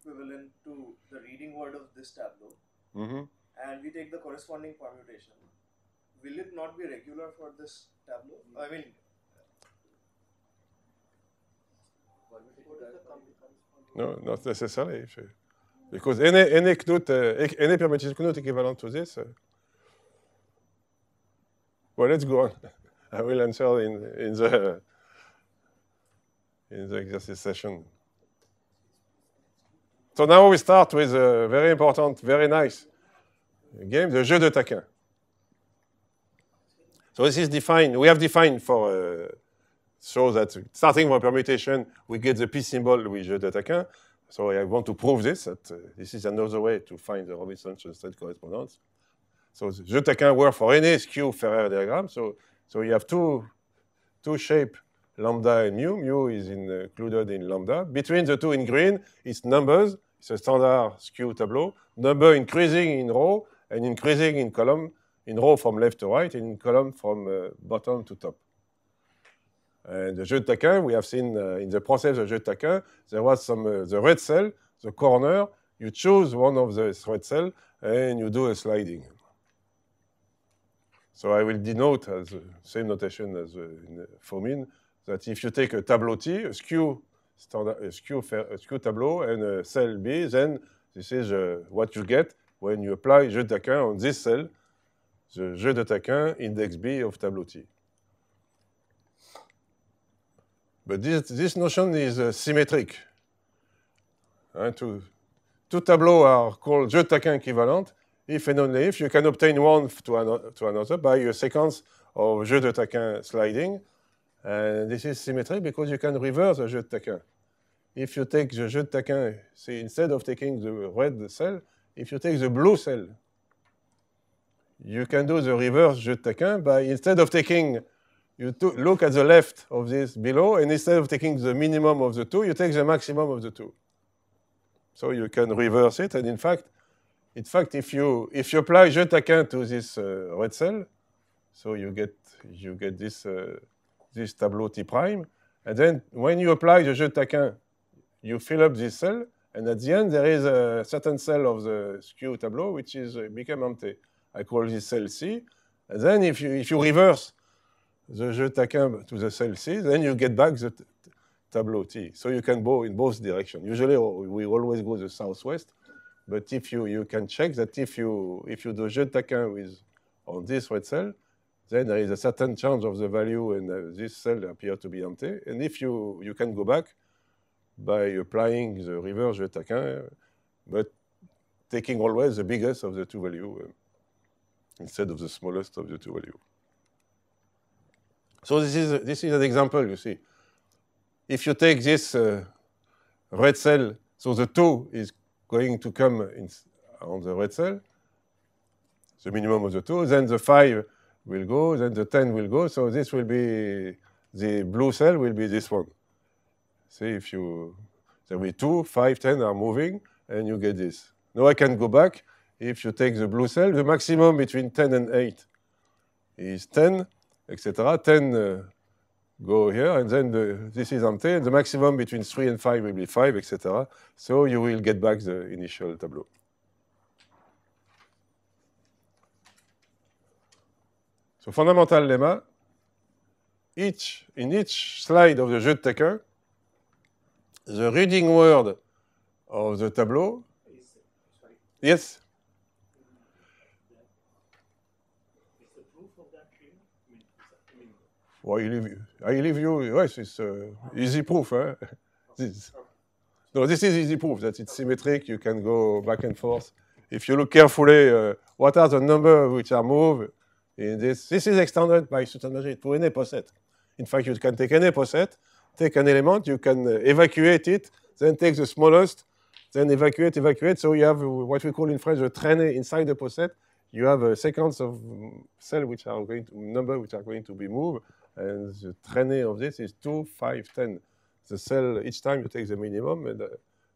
equivalent to the reading word of this tableau, mm-hmm. and we take the corresponding permutation, will it not be regular for this tableau? I mean, no, not necessarily. Because any any knut, uh, any permutation knut equivalent to this. Uh, well, let's go on. I will answer in in the in the exercise session. So now we start with a very important, very nice game, the jeu de taquin. So this is defined, we have defined for, uh, so that starting from a permutation, we get the P symbol with jeu de taquin. So I want to prove this, that uh, this is another way to find the Robinson-Schönstein correspondence. So the jeu de taquin works for any skew Ferrer diagram. So, so you have two, two shapes, lambda and mu. Mu is uh, included in lambda. Between the two in green, it's numbers it's a standard skew tableau, number increasing in row and increasing in column, in row from left to right, and in column from uh, bottom to top. And the jeu de taquin, we have seen uh, in the process of jeu de taquin, there was some, uh, the red cell, the corner, you choose one of the red cell and you do a sliding. So I will denote as the same notation as uh, in the Fomin, that if you take a tableau T, a skew standard, euh, SQ, SQ tableau and cell euh, B, then this is uh, what you get when you apply jeu de taquin on this cell, the jeu de taquin index B of tableau T. But this, notion is symétrique. Uh, symmetric. Hein, two, tableaux are called jeu de taquin equivalent if and only if you can obtain one to, to another by a sequence of jeu de taquin sliding And euh, this is symmetric because you can reverse the jeu de taquin. If you take the jeu de taquin, instead of taking the red cell, if you take the blue cell, you can do the reverse jeu de taquin by instead of taking, you look at the left of this below, and instead of taking the minimum of the two, you take the maximum of the two. So you can reverse it, and in fact, in fact, if you if you apply jeu de taquin to this uh, red cell, so you get you get this. Uh, this Tableau T prime. And then when you apply the jeu taquin, you fill up this cell. And at the end, there is a certain cell of the skew Tableau, which is uh, become empty. I call this cell C. And then if you, if you reverse the jeu taquin to the cell C, then you get back the Tableau T. So you can go in both directions. Usually, oh, we always go the southwest. But if you, you can check that if you, if you do jeu taquin with, on this red cell, then there is a certain change of the value and uh, this cell appears to be empty. And if you, you can go back by applying the reverse Jetaquin, but taking always the biggest of the two values uh, instead of the smallest of the two values. So this is, this is an example, you see. If you take this uh, red cell, so the 2 is going to come in, on the red cell, the minimum of the 2, then the 5 will go, then the 10 will go, so this will be, the blue cell will be this one. See, if you, there will be 2, 5, 10 are moving, and you get this. Now I can go back. If you take the blue cell, the maximum between 10 and 8 is 10, etc. 10 uh, go here, and then the, this is empty, and the maximum between 3 and 5 will be 5, etc. So you will get back the initial tableau. So fundamental lemma, each, in each slide of the jeu de Taker, the reading word of the tableau. Yes? Well, I leave you. I leave you. Yes, it's uh, easy proof. Huh? Eh? No, this is easy proof that it's symmetric. You can go back and forth. If you look carefully, uh, what are the numbers which are moved? This, this is extended by Sutanajit to any poset. In fact, you can take any poset, take an element, you can uh, evacuate it, then take the smallest, then evacuate, evacuate. So you have what we call in French a traînée inside the poset. You have a uh, sequence of mm, cells which are going to, number which are going to be moved, and the traînée of this is 2, 5, 10. The cell, each time you take the minimum, and uh,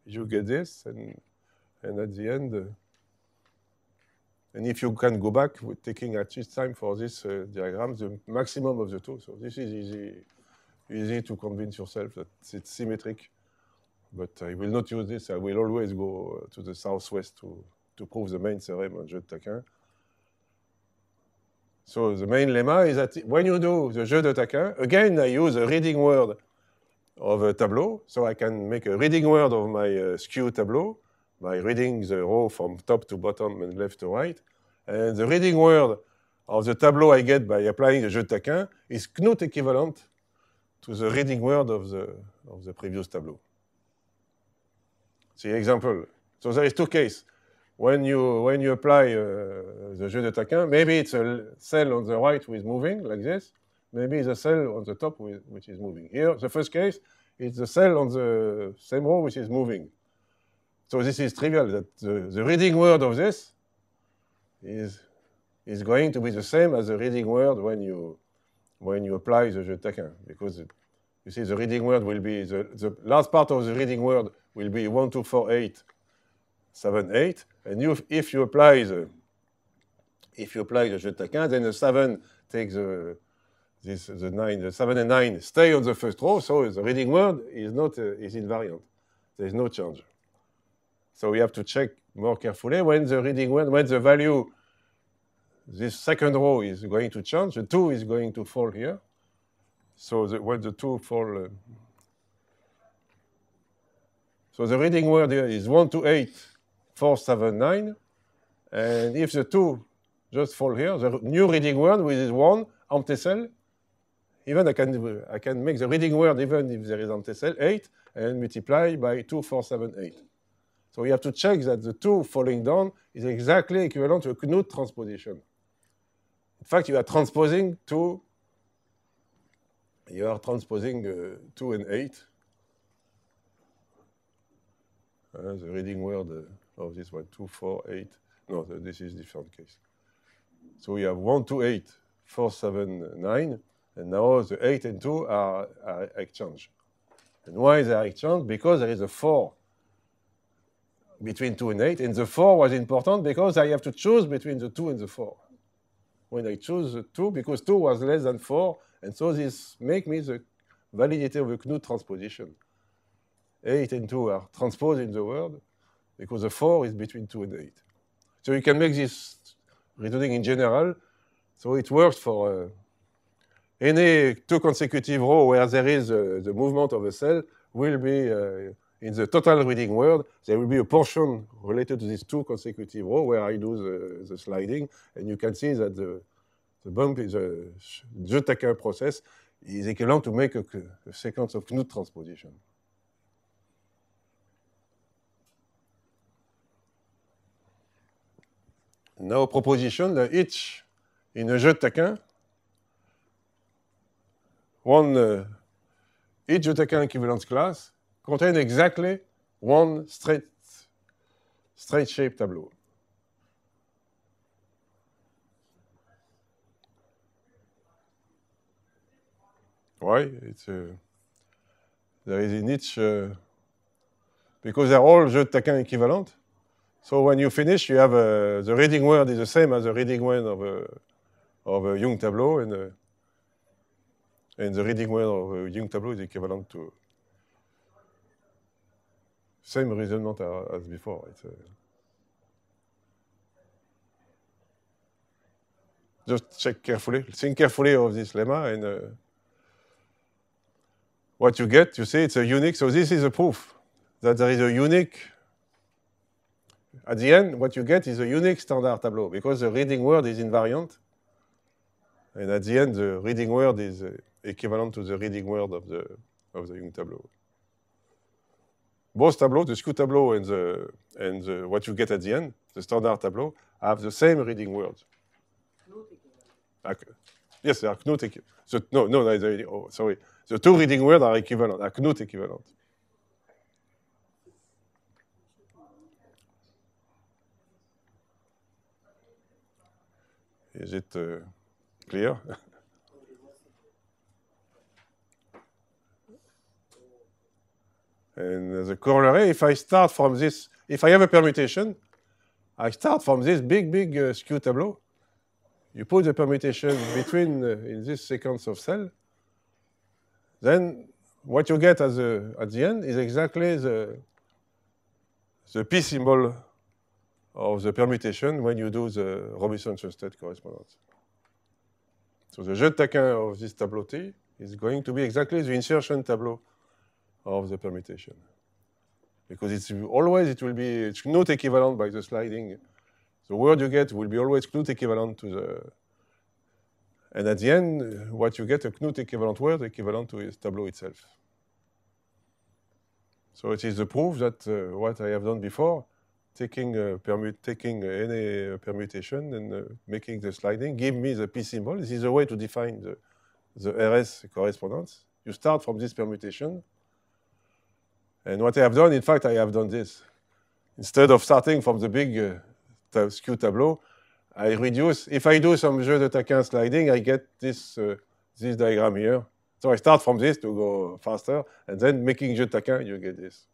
you get this, and, and at the end, uh, and if you can go back, taking at least time for this uh, diagram, the maximum of the two. So this is easy, easy to convince yourself that it's symmetric. But I will not use this. I will always go uh, to the southwest to, to prove the main theorem on jeu de taquin. So the main lemma is that when you do the jeu de taquin, again, I use a reading word of a tableau. So I can make a reading word of my uh, skew tableau by reading the row from top to bottom and left to right. And the reading word of the tableau I get by applying the jeu de taquin is Knut equivalent to the reading word of the, of the previous tableau. See example. So there is two cases. When you, when you apply uh, the jeu de taquin, maybe it's a cell on the right who is moving like this. Maybe the cell on the top with, which is moving. Here, the first case, is the cell on the same row which is moving. So this is trivial, that the, the reading word of this is, is going to be the same as the reading word when you, when you apply the Jetakin, because it, you see the reading word will be, the, the last part of the reading word will be 1, 2, 4, 8, 7, 8, and you, if you apply the, if you apply the Jetakin, then the 7 takes the, this, the 9, the 7 and 9 stay on the first row, so the reading word is not, uh, is invariant. There is no change. So we have to check more carefully when the reading when, when the value, this second row is going to change, the 2 is going to fall here. So the, when the 2 fall, uh, so the reading word here is 1 8, 4, 7, 9. And if the 2 just fall here, the new reading word, which is 1, empty cell, even I can, I can make the reading word even if there is empty cell 8 and multiply by 2, 4, 7, 8. So we have to check that the two falling down is exactly equivalent to a Knut transposition. In fact, you are transposing two. You are transposing uh, two and eight. Uh, the reading word uh, of this one, two, four, eight. No, this is different case. So we have one, two, eight, four, seven, nine, and now the eight and two are, are exchanged. And why they are exchanged? Because there is a four between 2 and 8, and the 4 was important because I have to choose between the 2 and the 4. When I choose the 2, because 2 was less than 4, and so this make me the validity of the Knu transposition. 8 and 2 are transposed in the word because the 4 is between 2 and 8. So you can make this reasoning in general. So it works for uh, any two consecutive row where there is uh, the movement of a cell will be uh, in the total reading world, there will be a portion related to these two consecutive rows where I do the, sliding, and you can see that the, bump is a uh, Jutaka process is equivalent to make a, sequence of Knut transposition. Now proposition that each in a Jutaka, one uh, each Jutaka equivalence class contain exactly one straight, straight shape tableau. Why? It's a, uh, there is in each, uh, because they're all jeux de taquin equivalent. So when you finish, you have a, uh, the reading word is the same as the reading word of a, uh, of a Jung tableau, and, a, and the reading word of a Jung tableau is equivalent to Same reasoning as before. It's just check carefully, think carefully of this lemma, and uh, what you get, you see, it's a unique. So this is a proof that there is a unique. At the end, what you get is a unique standard tableau because the reading word is invariant, and at the end, the reading word is uh, equivalent to the reading word of the of the Jung tableau both tableaux, the skew tableau and the and the, what you get at the end, the standard tableau, have the same reading words. Yes, they are Knut equivalent. The, no, no, oh, sorry. The two reading words are equivalent, are Knut equivalent. Is it uh, clear? And the corollary, if I start from this, if I have a permutation, I start from this big, big uh, skew tableau. You put the permutation between uh, in this sequence of cell. Then what you get at the, at the end is exactly the, the P symbol of the permutation when you do the Robinson-Schönstedt correspondence. So the jeu de taquin of this tableau T is going to be exactly the insertion tableau of the permutation. Because it's always, it will be Knut equivalent by the sliding. The word you get will be always Knut equivalent to the, and at the end, what you get, a Knut equivalent word equivalent to is Tableau itself. So it is the proof that uh, what I have done before, taking, permut taking any permutation and uh, making the sliding, give me the P symbol. This is a way to define the, the RS correspondence. You start from this permutation, and what I have done, in fact, I have done this. Instead of starting from the big uh, skew tableau, I reduce. If I do some jeu de taquin sliding, I get this, uh, this diagram here. So I start from this to go faster, and then making jeu de taquin, you get this.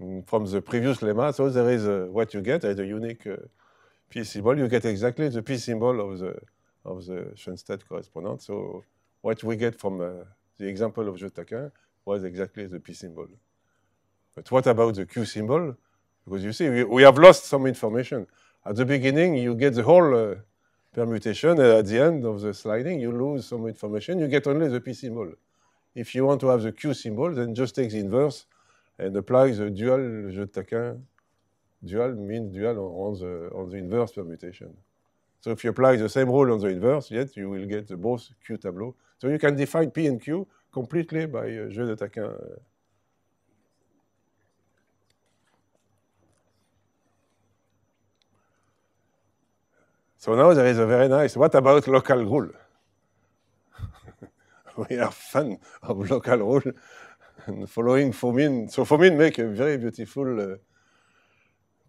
Mm, from the previous lemma, so there is uh, what you get as a unique uh, p symbol. You get exactly the p symbol of the of the Schoenstatt correspondent. So what we get from uh, the example of jeu de taquin was exactly the P symbol. But what about the Q symbol? Because you see, we, we have lost some information. At the beginning, you get the whole uh, permutation, and at the end of the sliding, you lose some information. You get only the P symbol. If you want to have the Q symbol, then just take the inverse and apply the dual jeu de taquin. Dual means dual on the, on the inverse permutation. So if you apply the same rule on the inverse, yet you will get both Q tableau. So you can define P and Q completely by euh, jeu de taquin. So now there is a very nice. What about local rule? we are fan of local rule and following Fomin. So Fomin make a very beautiful uh,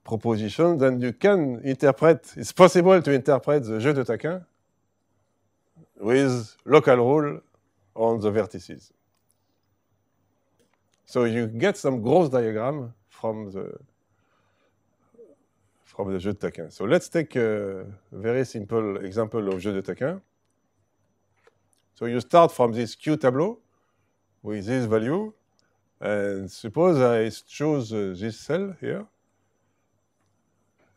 proposition. Then you can interpret. It's possible to interpret the jeu de taquin with local rule on the vertices. So you get some growth diagram from the from the jeu de taquin. So let's take a very simple example of jeu de taquin. So you start from this Q tableau with this value, and suppose I choose uh, this cell here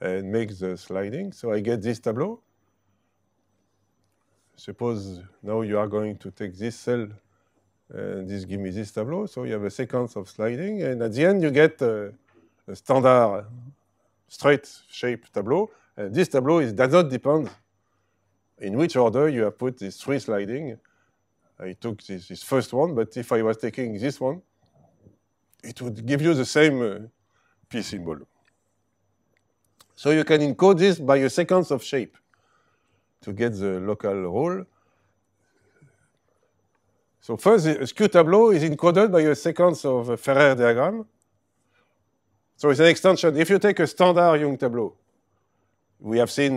and make the sliding. So I get this tableau suppose now you are going to take this cell and uh, this give me this tableau. So you have a sequence of sliding, and at the end you get a, a standard straight shape tableau. And uh, this tableau is, does not depend in which order you have put these three sliding. I took this, this first one, but if I was taking this one, it would give you the same uh, P symbol. So you can encode this by a sequence of shape. to get the local rule. So first, the skew tableau is encoded by a sequence of a Ferrer diagram. So it's an extension. If you take a standard Young tableau, we have seen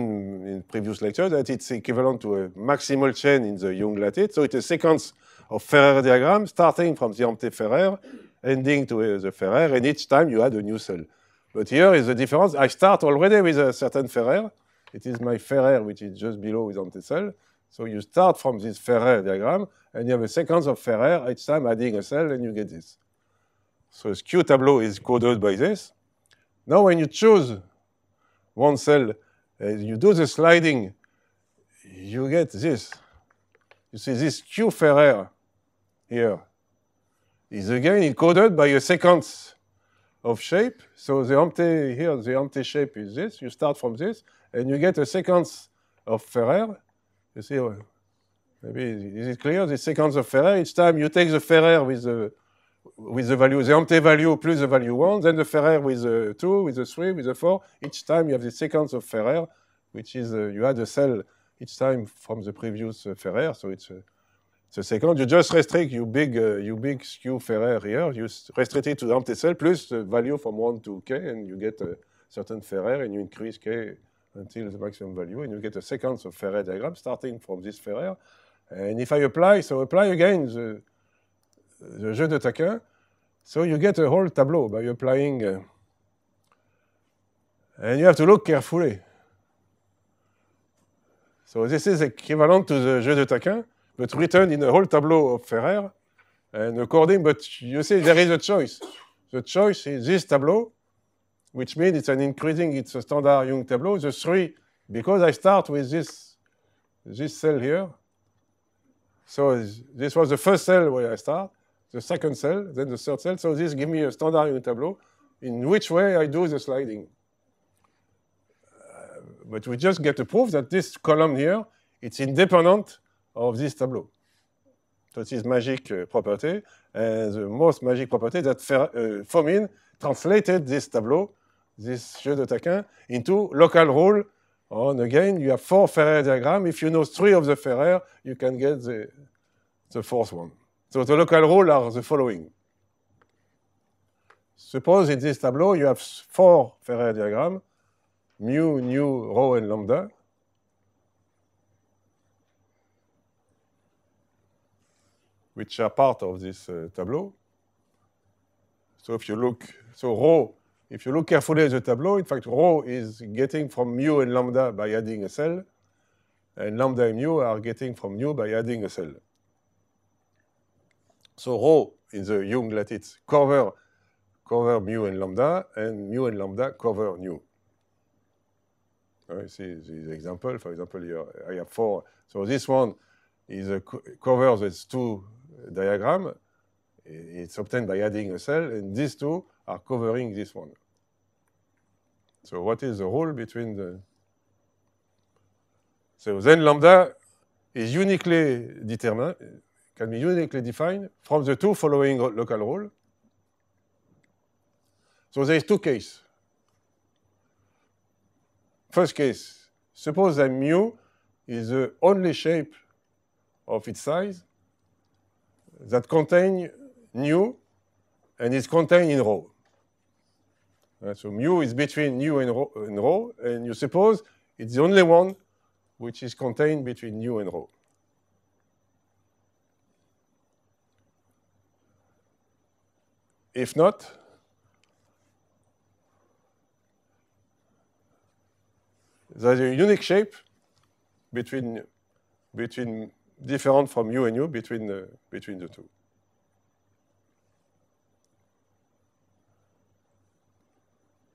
in previous lecture that it's equivalent to a maximal chain in the Young lattice. So it's a sequence of Ferrer diagram starting from the empty Ferrer, ending to uh, the Ferrer, and each time you add a new cell. But here is the difference. I start already with a certain Ferrer, It is my Ferrer, which is just below with cell. So you start from this Ferrer diagram, and you have a sequence of Ferrer each time adding a cell, and you get this. So skew tableau is coded by this. Now when you choose one cell, uh, you do the sliding, you get this. You see this Q Ferrer here is again encoded by a sequence of shape. So the empty here, the empty shape is this. You start from this, and you get a sequence of Ferrer. You see, uh, maybe is it clear? The sequence of Ferrer. Each time you take the Ferrer with the with the value, the empty value plus the value one, then the Ferrer with the two, with the three, with the four. Each time you have the sequence of Ferrer, which is uh, you add a cell each time from the previous uh, Ferrer, so it's uh, a, sequence. You just restrict your big uh, you big skew Ferrer here. You restrict it to the empty cell plus the value from one to k, and you get a certain Ferrer, and you increase k until the maximum value, and you get a sequence of Ferret diagram starting from this Ferret. And if I apply, so apply again the, the jeu de Taquin, so you get a whole tableau by applying. Uh, and you have to look carefully. So this is equivalent to the jeu de Taquin, but written in a whole tableau of Ferrer, and according, but you see there is a choice. The choice is this tableau, which means it's an increasing, it's a standard Young tableau. The three, because I start with this, this cell here, so this was the first cell where I start, the second cell, then the third cell. So this gives me a standard Young tableau in which way I do the sliding. Uh, but we just get to prove that this column here, it's independent of this tableau. So this is magic uh, property, and the most magic property that uh, Fermin uh, translated this tableau this jeu de taquin into local rule. And again, you have four Ferrer diagrams. If you know three of the Ferrer, you can get the, the fourth one. So the local rule are the following. Suppose in this tableau you have four Ferrer diagrams, mu, nu, rho, and lambda. which are part of this uh, tableau. So if you look, so rho If you look carefully at the tableau, in fact, rho is getting from mu and lambda by adding a cell, and lambda and mu are getting from mu by adding a cell. So rho in the Young lattice cover, cover mu and lambda, and mu and lambda cover nu. I see this example. For example, here I have four. So this one is a co covers these two diagram. It's obtained by adding a cell, and these two are covering this one. So what is the role between the... So then lambda is uniquely determined, can be uniquely defined from the two following local rule. So there is two cases. First case, suppose that mu is the only shape of its size that contains nu and it's contained in rho. Uh, so mu is between nu and rho, and rho, and you suppose it's the only one which is contained between nu and rho. If not, there's a unique shape between, between different from u and u between, uh, between the two.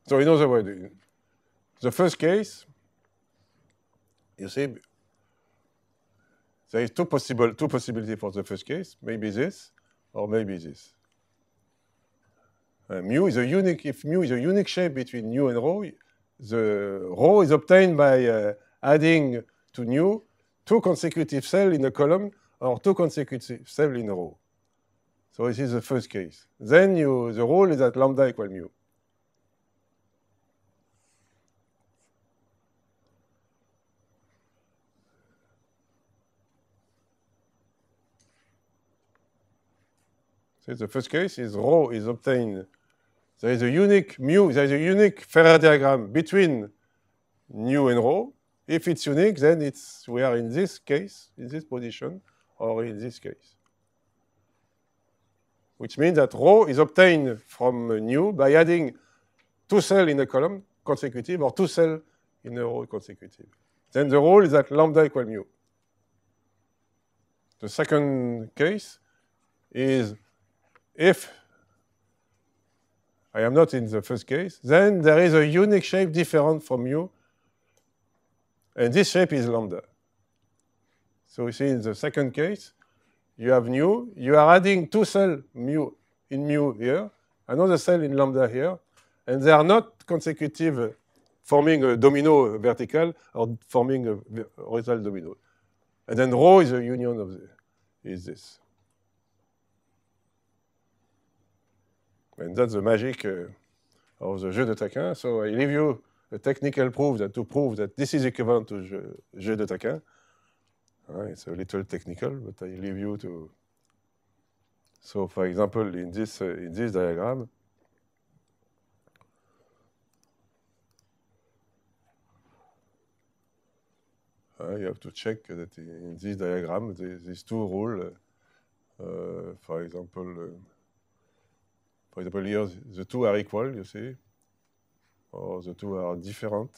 So in other words, the first case, you see, there is two possible two possibility for the first case, maybe this or maybe this. Uh, mu is a unique if mu is a unique shape between nu and rho, the rho is obtained by uh, adding to nu two consecutive cells in a column or two consecutive cells in a row. So this is the first case. Then you, the rule is that lambda equal mu. the first case is rho is obtained. There is a unique mu, there is a unique Ferrer diagram between nu and rho. If it's unique, then it's, we are in this case, in this position, or in this case. Which means that rho is obtained from nu by adding two cells in a column consecutive or two cells in a row consecutive. Then the rule is that lambda equal mu. The second case is if I am not in the first case, then there is a unique shape different from u, and this shape is lambda. So we see in the second case, you have mu. you are adding two cell mu in mu here, another cell in lambda here, and they are not consecutive, forming a domino vertical or forming a horizontal domino. And then rho is a union of the, is this. And that's the magic uh, of the jeu de taquin. So I leave you a technical proof that to prove that this is equivalent to jeu, de taquin. it's a little technical, but I euh, leave you to. So, for example, in this uh, in this diagram, hein, you have to check that in this diagram, these two rules, uh, for example, euh, For example, here the two are equal, you see, or the two are different.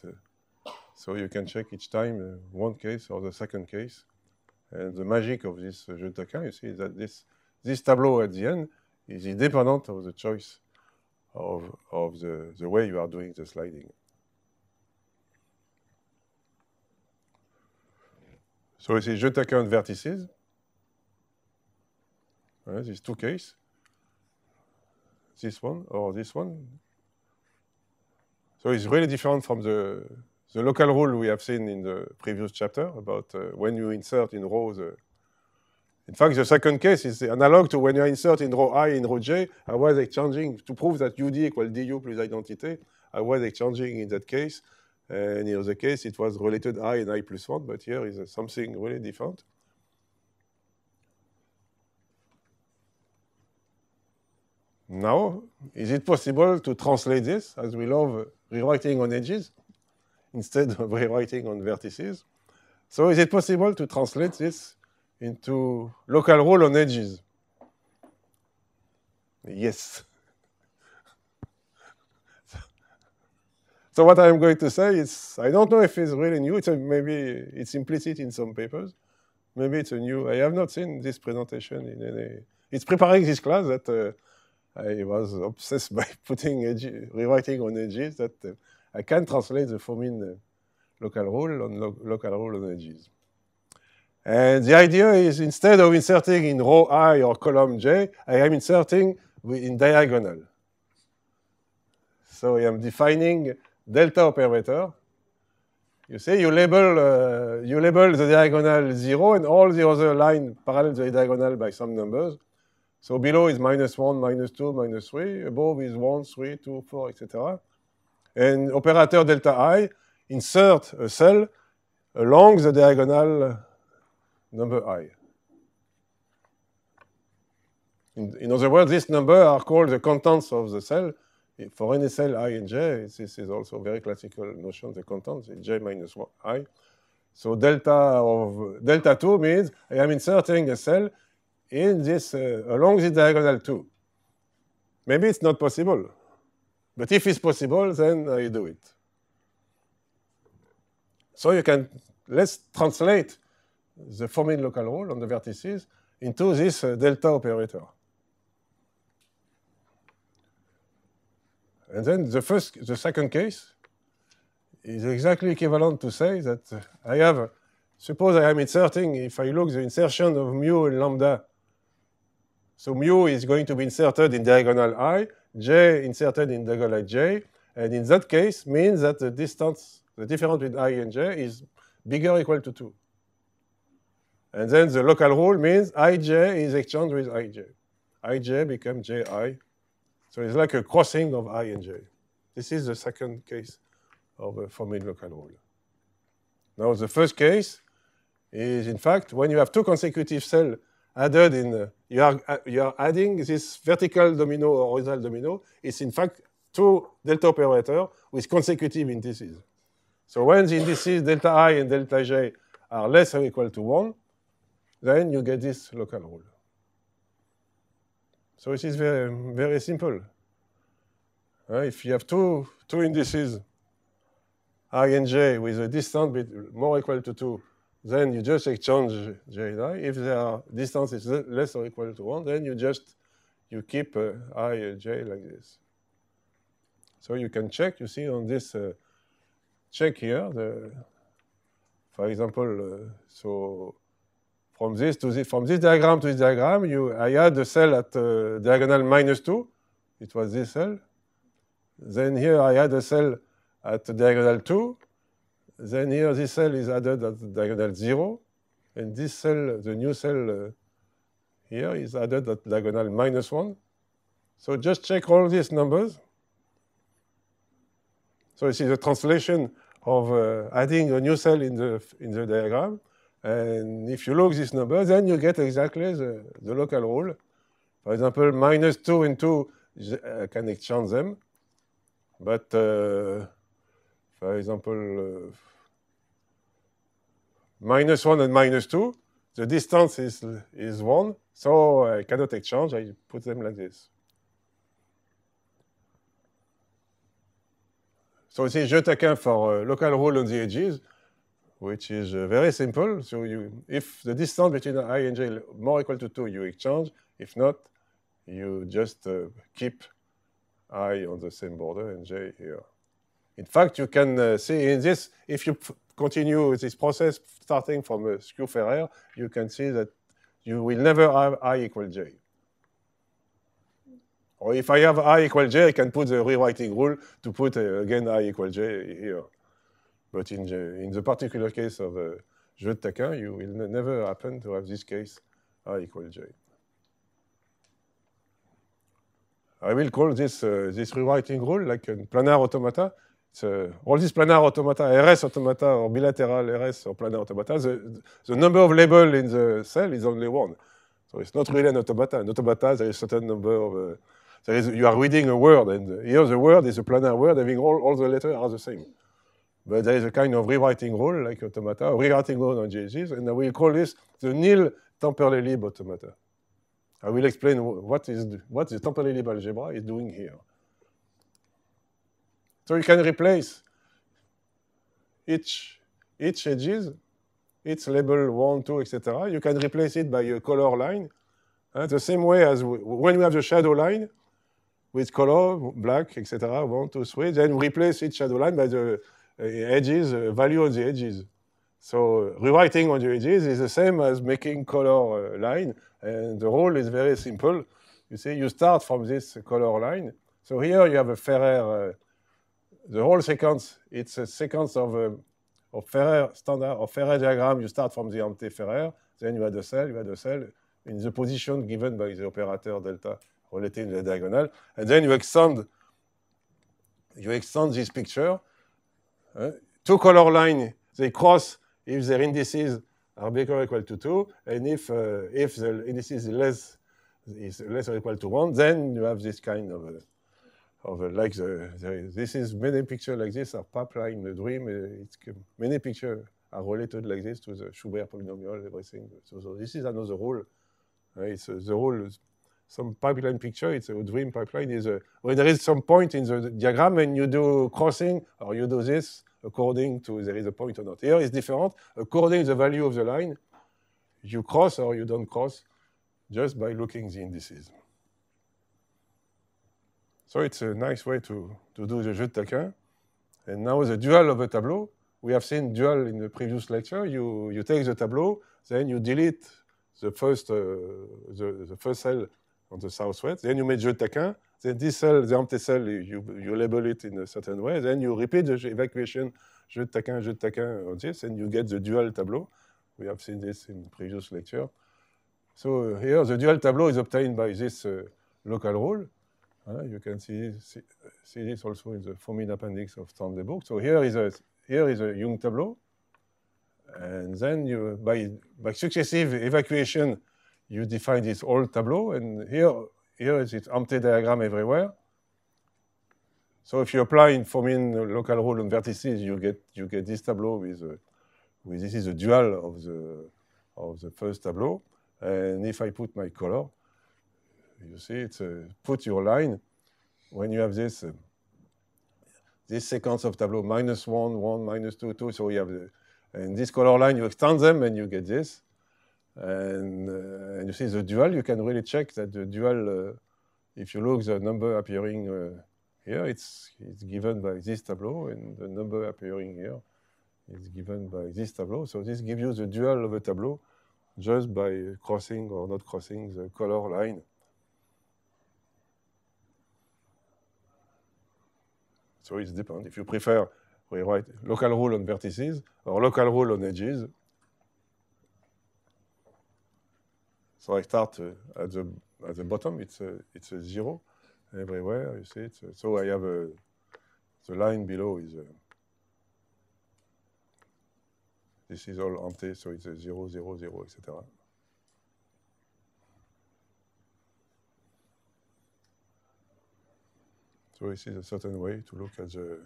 So you can check each time uh, one case or the second case. And the magic of this jeu Taquin, you see, is that this, this tableau at the end is independent of the choice of, of the, the way you are doing the sliding. So you see vertices. Ces hein, deux two cases this one or this one. So it's really different from the, the local rule we have seen in the previous chapter about uh, when you insert in row the. In fact, the second case is analog to when you insert in row i in row j. I was exchanging to prove that ud equals du plus identité. I was exchanging in that case, and in the other case it was related i and i plus one. But here is something really different. Now, is it possible to translate this, as we love rewriting on edges instead of rewriting on vertices? So is it possible to translate this into local rule on edges? Yes. so what I'm going to say is, I don't know if it's really new. It's a, maybe it's implicit in some papers. Maybe it's a new. I have not seen this presentation in any. It's preparing this class that uh, I was obsessed by putting rewriting on edges that I can translate the Fomin euh, local rule on local rule on edges. And the idea is instead of inserting in row i or column j, I am inserting in diagonal. So I am defining delta operator. You see, you label, uh, you label the diagonal zero and all the other line parallel to the diagonal by some numbers. So below is minus 1, minus 2, minus 3. Above is 1, 3, 2, 4, etc. And operator delta i insert a cell along the diagonal number i. In, other words, these numbers are called the contents of the cell. For any cell i and j, this is also a very classical notion, the contents, j minus 1, i. So delta of delta 2 means I am inserting a cell in this, uh, along this diagonal too. Maybe it's not possible. But if it's possible, then uh, you do it. So you can, let's translate the forming local rule on the vertices into this uh, delta operator. And then the first, the second case is exactly equivalent to say that I have, suppose I am inserting, if I look the insertion of mu and lambda so mu is going to be inserted in diagonal i, j inserted in diagonal j, and in that case means that the distance, the difference between i and j is bigger or equal to 2. And then the local rule means ij is exchanged with ij. ij becomes ji. So it's like a crossing of i and j. This is the second case of a Fermi local rule. Now the first case is, in fact, when you have two consecutive cells added in, you, are, you are adding this vertical domino or horizontal domino. It's in fact two delta operators with consecutive indices. So when the indices delta i and delta j are less or equal to 1, then you get this local rule. So it is very, very simple. Uh, if you have two, two indices, i and j, with a distance more equal to 2 then you just exchange and i. If the distance is less or equal to 1, then you just you keep uh, i j like this. So you can check, you see on this uh, check here, the, for example, uh, so from this to this, from this diagram to this diagram, you, I had a cell at uh, diagonal minus 2, it was this cell. Then here I had a cell at diagonal 2, then here this cell is added at diagonal 0, and this cell, the new cell uh, here is added at diagonal minus 1. So just check all these numbers. So this is a translation of uh, adding a new cell in the, in the diagram. And if you look this number, then you get exactly the, the local rule. For example, minus 2 and 2 uh, can exchange them. But uh, for example, euh, minus 1 and minus 2, the distance is, is 1, so I cannot exchange, I put them like this. So it's Jetakin for uh, local rule on the edges, which is uh, very simple. So you, if the distance between i and j more equal to 2, you exchange. If not, you just uh, keep i on the same border and j here. In fact, you can uh, see in this, if you continue this process starting from a uh, skew Ferrer, you can see that you will never have i equal j. Or if I have i equal j, I can put the rewriting rule to put uh, again i equal j here. But in, the, in the particular case of uh, Jeu de Taquin, you will never happen to have this case i equal j. I will call this, uh, this rewriting rule like a planar automata so all these planar automata, RS automata or bilateral RS or planar automata, the, the number of labels in the cell is only one. So it's not really an automata. An automata, there is a certain number of, uh, there is, you are reading a word, and here the word is a planar word, having all, all the letters are the same. But there is a kind of rewriting rule, like automata, rewriting rule on GHGs, and I will call this the nil temporally lib automata. I will explain what is what the temporally lib algebra is doing here. So you can replace each, each edges, its label 1, 2, etc. You can replace it by a color line. Uh, the same way as we, when we have the shadow line with color, black, etc., 1, 2, 3, then replace each shadow line by the uh, edges, uh, value on the edges. So uh, rewriting on the edges is the same as making color uh, line, and the rule is very simple. You see, you start from this color line. So here you have a Ferrer uh, the whole sequence, it's a sequence of, uh, of Ferrer standard, of Ferrer diagram. You start from the anti-Ferrer, then you add a cell, you add a cell in the position given by the operator delta related to the diagonal. And then you extend, you extend this picture. Uh, two color line, they cross if their indices are bigger or equal to 2, and if, uh, if the indices is less, is less or equal to 1, then you have this kind of... of a, uh, like the, the, this is many pictures like this are pipeline the dream. Uh, it's many pictures are related like this to the Schubert polynomial, everything. So, so this is another rule. It's the rule. Some pipeline picture. It's a dream pipeline. Is a when there is some point in the diagram and you do crossing or you do this according to there is a point or not. Here is different according to the value of the line. You cross or you don't cross just by looking the indices. So it's a nice way to, to do the jeu de Taquin. And now the dual of a tableau, we have seen dual in the previous lecture. You, you take the tableau, then you delete the first, uh, the, the, first cell on the southwest, then you make jeu de Taquin, then this cell, the empty cell, you, you label it in a certain way, then you repeat the evacuation jeu de Taquin, jeu de Taquin on this, and you get the dual tableau. We have seen this in previous lecture. So uh, here, the dual tableau is obtained by this uh, local rule. Uh, you can see, see, see, this also in the Fomin appendix of book. So here is a here is a Jung tableau, and then you by by successive evacuation, you define this whole tableau, and here here is its empty diagram everywhere. So if you apply in Fomin local rule on vertices, you get you get this tableau with, a, with this is a dual of the of the first tableau, and if I put my color, you see, it's a, uh, put your line when you have this uh, this sequence of tableau minus one, one, minus two, two. So you have the, this color line, you extend them and you get this. And, uh, and you see the dual, you can really check that the dual, uh, if you look the number appearing uh, here, it's, it's given by this tableau, and the number appearing here is given by this tableau. So this gives you the dual of a tableau just by crossing or not crossing the color line. So it's dependent. If you prefer, we write local rule on vertices or local rule on edges. So I start uh, at the at the bottom. It's a, uh, it's a zero everywhere. You see it. Uh, so I have a uh, the line below is a, this is all empty. So it's a zero, zero, zero, etc. So this is a certain way to look at the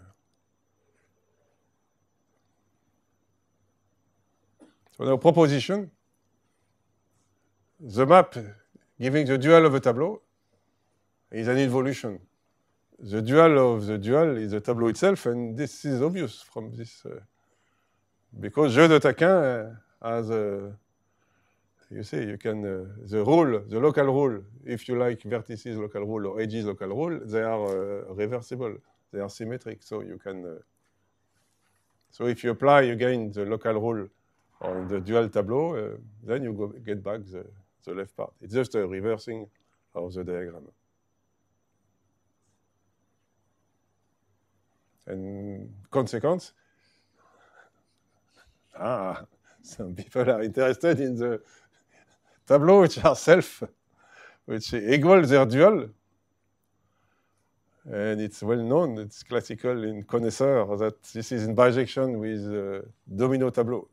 So now proposition, the map giving the dual of a tableau is an involution. The dual of the dual is the tableau itself, and this is obvious from this, uh, because jeu de taquin uh, has a you see, you can, uh, the rule, the local rule, if you like vertices local rule or edges local rule, they are uh, reversible, they are symmetric. So you can, uh, so if you apply again the local rule on the dual tableau, uh, then you go get back the, the left part. It's just a reversing of the diagram. And consequence, ah, some people are interested in the tableau which self, which equals their dual. And it's well known, it's classical in connoisseur that this is in bijection with uh, domino tableau.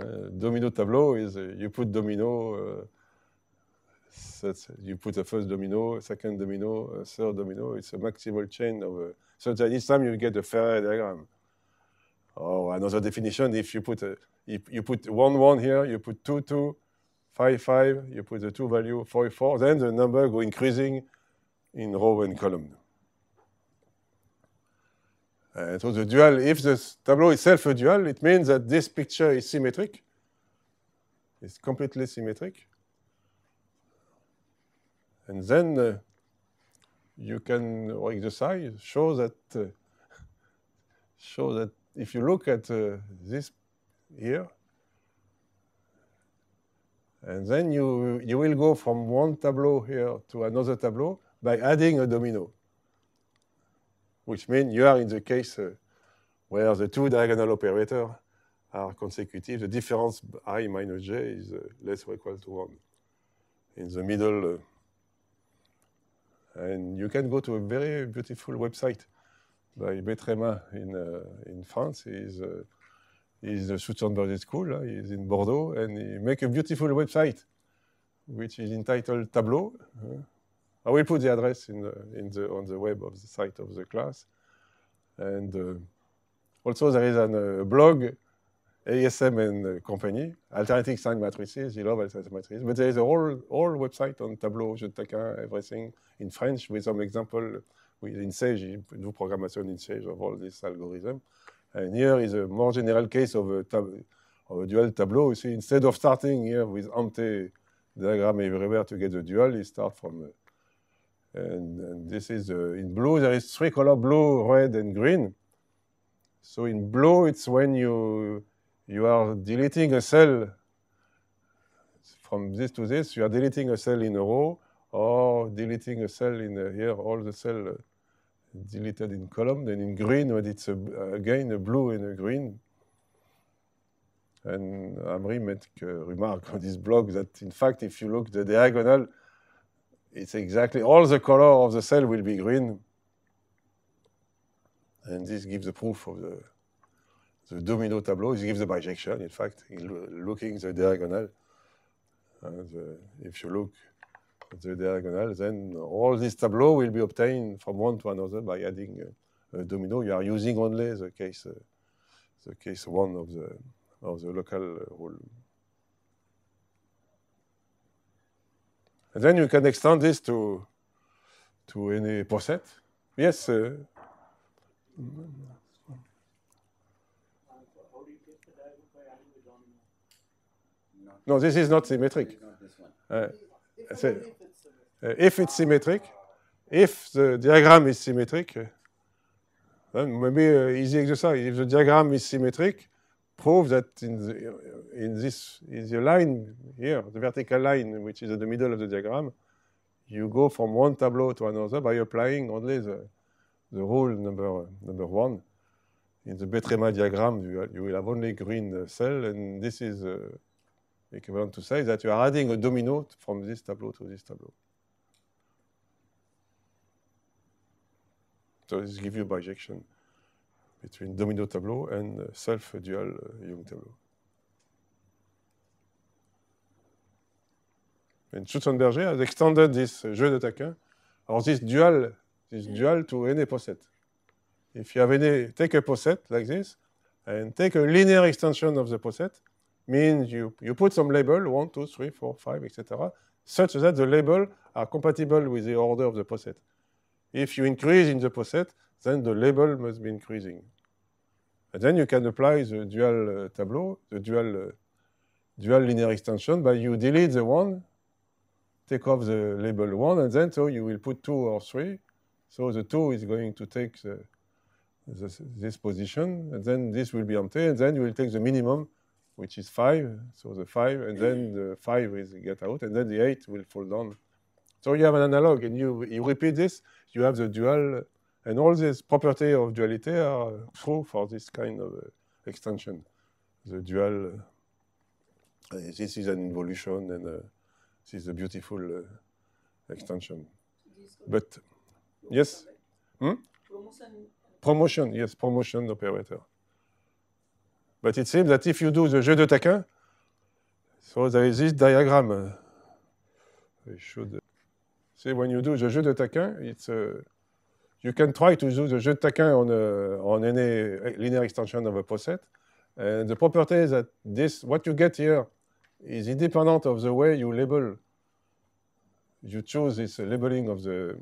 Uh, domino tableau is uh, you put domino, uh, you put a first domino, second domino, a uh, third domino. It's a maximal chain of. Uh, so that each time you get a Ferrari diagram. Or another definition, if you put a, if you put one one here, you put two two, 5, 5, you put the two value, 4, 4, then the number go increasing in row and column. so the dual, if the tableau itself a dual, it means that this picture is symmetric. It's completely symmetric. And then uh, you can, exercise, show that, uh, show that if you look at uh, this here, and then you, you will go from one tableau here to another tableau by adding a domino, which means you are in the case uh, where the two diagonal operators are consecutive. The difference i minus j is uh, less or equal to 1 in the middle. Uh, and you can go to a very beautiful website by Betrema in, uh, in France. He's a Schutzhorn Bird School. Uh, he's in Bordeaux, and he make a beautiful website, which is entitled Tableau. I will put the address in the, in the, on the web of the site of the class. And uh, also there is uh, a blog, ASM and uh, company, alternating sign matrices. He loves alternative matrices, but there is a whole, whole website on Tableau, Jutaka, everything in French with some example with in Sage. new do programmation in Sage of all this algorithm. And here is a more general case of a, of a dual tableau. You see, instead of starting here with empty diagram everywhere to get the dual, you start from, uh, and, and, this is uh, in blue, there is three color, blue, red, and green. So in blue, it's when you, you are deleting a cell from this to this, you are deleting a cell in a row or deleting a cell in a, uh, here, all the cell uh, deleted in column, then in green when it's a, again a blue and a green. And Amri made a remark on this blog that in fact if you look the diagonal, it's exactly all the color of the cell will be green. And this gives the proof of the, the domino tableau. It gives the bijection, in fact, in looking the diagonal. And, uh, if you look the diagonal, then all these tableaux will be obtained from one to another by adding a, a domino. You are using only the case, uh, the case one of the of the local uh, rule. And then you can extend this to to any poset. Yes. Uh, no, this is not symmetric. Uh, Euh, if it's symmetric, if the diagram is symmetric, euh, hein, maybe euh, easy exercise. If the diagram is symmetric, prove that in, the, in this in the line here, the vertical line, which is in the middle of the diagram, you go from one tableau to another by applying only the, the rule number, number one. In the Betrema diagram, you, you will have only green cell, and this is uh, equivalent to say that you are adding a domino from this tableau to this tableau. Donc, ça vous donne une bijection entre le tableau domino et le self-dual young uh, tableau. Et Schutzenberger a étendu ce jeu de taquin, ou ce dual à self-dual tous Si vous avez, prenez un poset comme ça, et prenez une extension linéaire du poset, ça veut dire que vous mettez des labels, 1, 2, 3, 4, 5, etc., de sorte que les étiquettes soient compatibles avec l'ordre du poset. If you increase in the process, then the label must be increasing. And then you can apply the dual uh, tableau, the dual, uh, dual linear extension, but you delete the one, take off the label one, and then so you will put two or three. So the two is going to take the, this, this, position, and then this will be empty, and then you will take the minimum, which is five. So the five, and then the five is get out, and then the eight will fall down. So you have an analog, and you, you repeat this, you have the dual, and all these properties of duality are true for this kind of uh, extension. The dual, uh, this is an involution, and uh, this is a beautiful uh, extension. But, yes? Hmm? Promotion, yes, promotion operator. But it seems that if you do the jeu de taquin, so there is this diagram. Uh, we should. Uh, See, when you do the jeu de taquin, it's uh, you can try to do the jeu de taquin on uh, on any linear extension of a poset. And the property is that this what you get here is independent of the way you label. You choose this labeling of the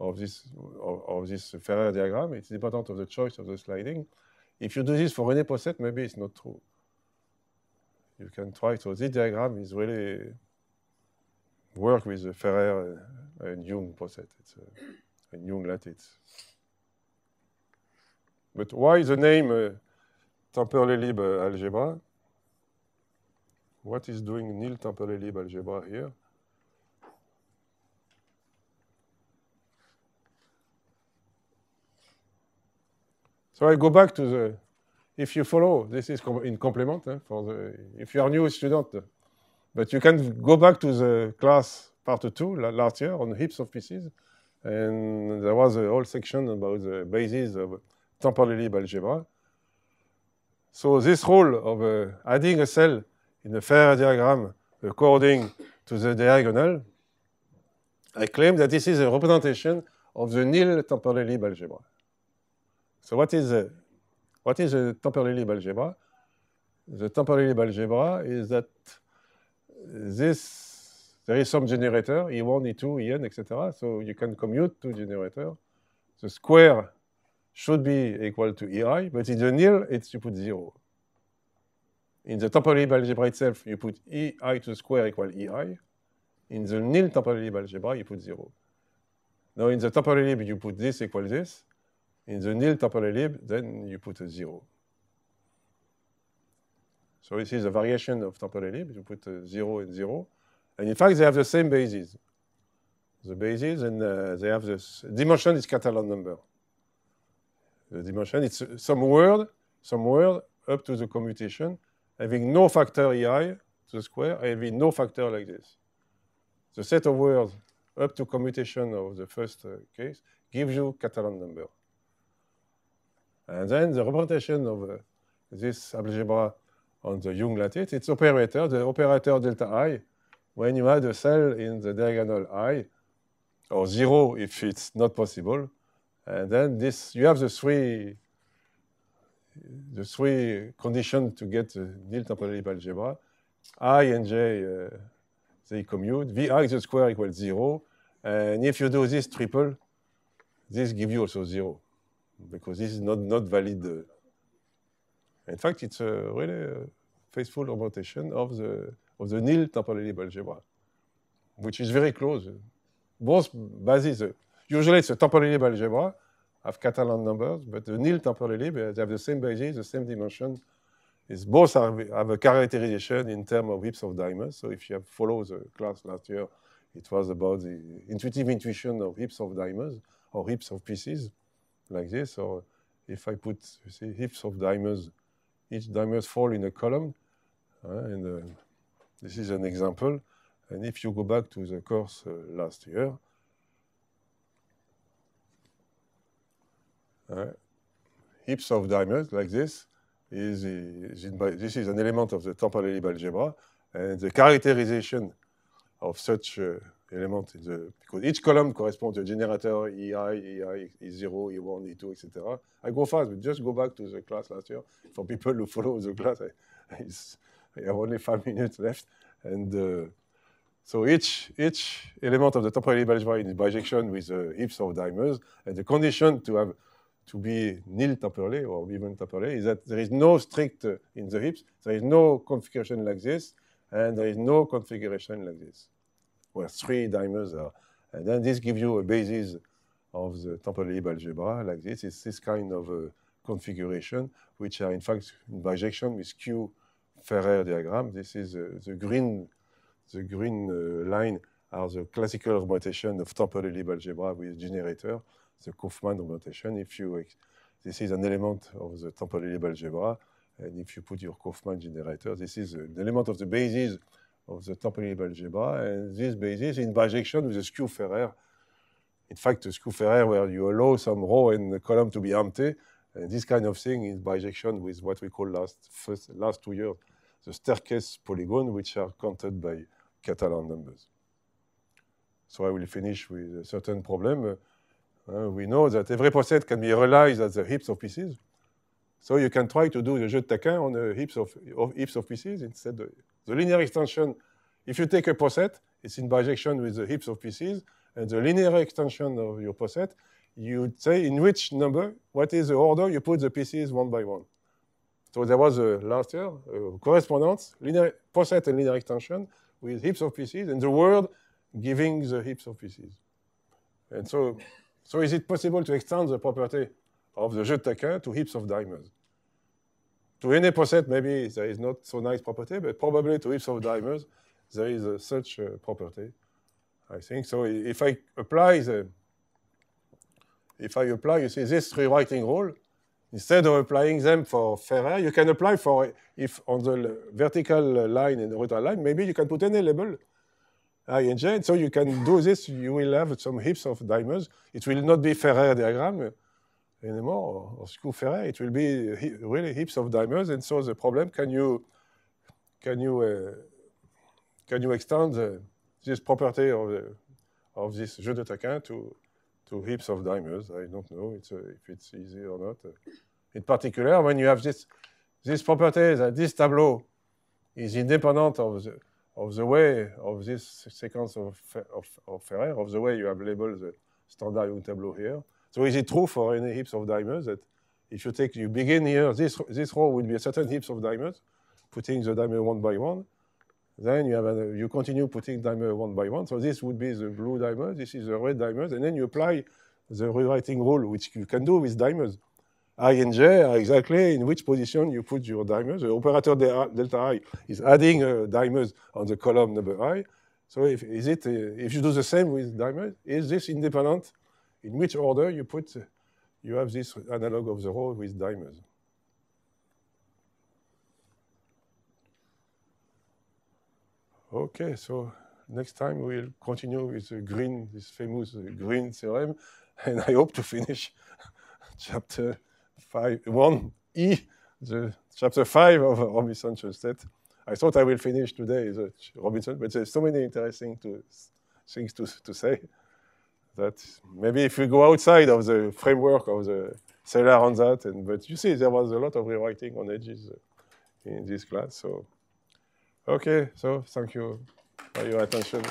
of this of, this Ferrer diagram. It's independent of the choice of the sliding. If you do this for any poset, maybe it's not true. You can try. So this diagram is really work with the Ferrer. Uh, a jung poset. It's a, a jung lattice. But why the name uh, Temperley-Lib uh, algebra? What is doing nil Temperley-Lib algebra here? So I go back to the, if you follow, this is in complement eh, for the, if you are new student, but you can go back to the class part two last year on heaps of pieces, and there was a whole section about the basis of temporal Lib algebra. So this rule of uh, adding a cell in a fair diagram according to the diagonal, I claim that this is a representation of the nil temporal Lib algebra. So what is a, what is a temporal Lib algebra? The temporal Lib algebra is that this there is some generator, E1, E2, EN, etc. So you can commute to generator. The square should be equal to EI, but in the nil, it's you put zero. In the temporary algebra itself, you put EI to the square equal EI. In the nil temporary algebra, you put zero. Now in the temporary you put this equal this. In the nil temporary then you put a zero. So this is a variation of temporary You put uh, zero and zero. And in fact, they have the same basis. The basis, and uh, they have this dimension is Catalan number. The dimension is some word, some word up to the commutation, having no factor ei to the square, having no factor like this. The set of words up to commutation of the first uh, case gives you Catalan number. And then the representation of uh, this algebra on the Young lattice, it's operator, the operator delta i when you add a cell in the diagonal i, or zero if it's not possible, and then this you have the three the three conditions to get the nil algebra. i and j, uh, they commute. v i the square equals zero. And if you do this triple, this gives you also zero, because this is not, not valid. Uh, in fact, it's a really uh, faithful representation of the of the nil temporally algebra, which is very close. Both bases, usually it's a temporally algebra, have Catalan numbers, but the nil temporally, they have the same basis, the same dimension. It's both have, have a characterization in terms of heaps of diamonds. So if you have followed the class last year, it was about the intuitive intuition of heaps of diamonds or heaps of pieces like this. Or if I put, you see, heaps of diamonds, each diamond fall in a column, uh, and uh, This is an example. And if you go back to the course uh, last year, uh, heaps of diamonds like this is, is this is an element of the temporal lib algebra, and the characterization of such uh, element the, because each column corresponds to a generator EI, EI, E0, E1, E2, etc. I go fast, but just go back to the class last year. For people who follow the class, We have only five minutes left. And uh, so each, each element of the temporary algebra is bijection with uh, heaps of dimers. And the condition to have to be nil temporally or even temporally is that there is no strict uh, in the heaps. There is no configuration like this. And there is no configuration like this, where three dimers are. And then this gives you a basis of the temporary algebra like this. It's this kind of configuration, which are in fact in bijection with Q Ferrer diagram. This is uh, the green, the green uh, line are the classical augmentation of temporal algebra with generator, the Kaufman augmentation. If you, this is an element of the temporal algebra, and if you put your Kaufman generator, this is an element of the basis of the temporal algebra, and this basis in bijection with the skew Ferrer. In fact, the skew Ferrer where you allow some row and column to be empty, and this kind of thing is bijection with what we call last first, last two years the staircase polygon, which are counted by Catalan numbers. So I will finish with a certain problem. Uh, uh we know that every process can be realized as the heaps of pieces. So you can try to do the jeu de taquin on the heaps of, of heaps of pieces instead. Of, the linear extension, if you take a poset, it's in bijection with the heaps of pieces, and the linear extension of your poset, you say in which number, what is the order you put the pieces one by one. So there was a, last year a correspondence, linear, POSET and linear extension, with heaps of PCs, and the world giving the heaps of PCs. And so, so is it possible to extend the property of the jeu de taquin to heaps of dimers? To any POSET, maybe there is not so nice property, but probably to heaps of dimers, there is a, such a property, I think. So if I apply the, if I apply, you see, this rewriting rule, Instead of applying them for Ferrer, you can apply for if on the vertical line and horizontal line, maybe you can put any label I and J. so you can do this. You will have some heaps of dimers. It will not be Ferrer diagram anymore or school Ferrer. It will be really heaps of dimers. And so the problem: can you can you uh, can you extend uh, this property of of this jeu de taquin to Two heaps of dimers. I don't know it's, uh, if it's easy or not. Uh, in particular, when you have this, this property, that uh, this tableau is independent of the, of the way of this sequence of, of, of Ferrer, of the way you have labeled the standard U tableau here. So is it true for any heaps of dimers that if you take, you begin here, this, this row will be a certain heaps of dimers, putting the dimer one by one, then you, have a, uh, you continue putting dimer one by one. So this would be the blue dimer, this is the red dimer, and then you apply the rewriting rule, which you can do with dimers. I and J are exactly in which position you put your dimers. The operator delta I is adding uh, dimers on the column number I. So if, is it, uh, if you do the same with dimers, is this independent? In which order you put, uh, you have this analog of the row with dimers. Okay, so next time we'll continue with the green, this famous uh, green theorem, and I hope to finish chapter five, one E, the chapter five of Robinson Schulstedt. I thought I will finish today the Robinson, but there's so many interesting to, things to, to say that maybe if we go outside of the framework of the Sailor on that, and but you see, there was a lot of rewriting on edges uh, in this class, so. Okay, so thank you for your attention.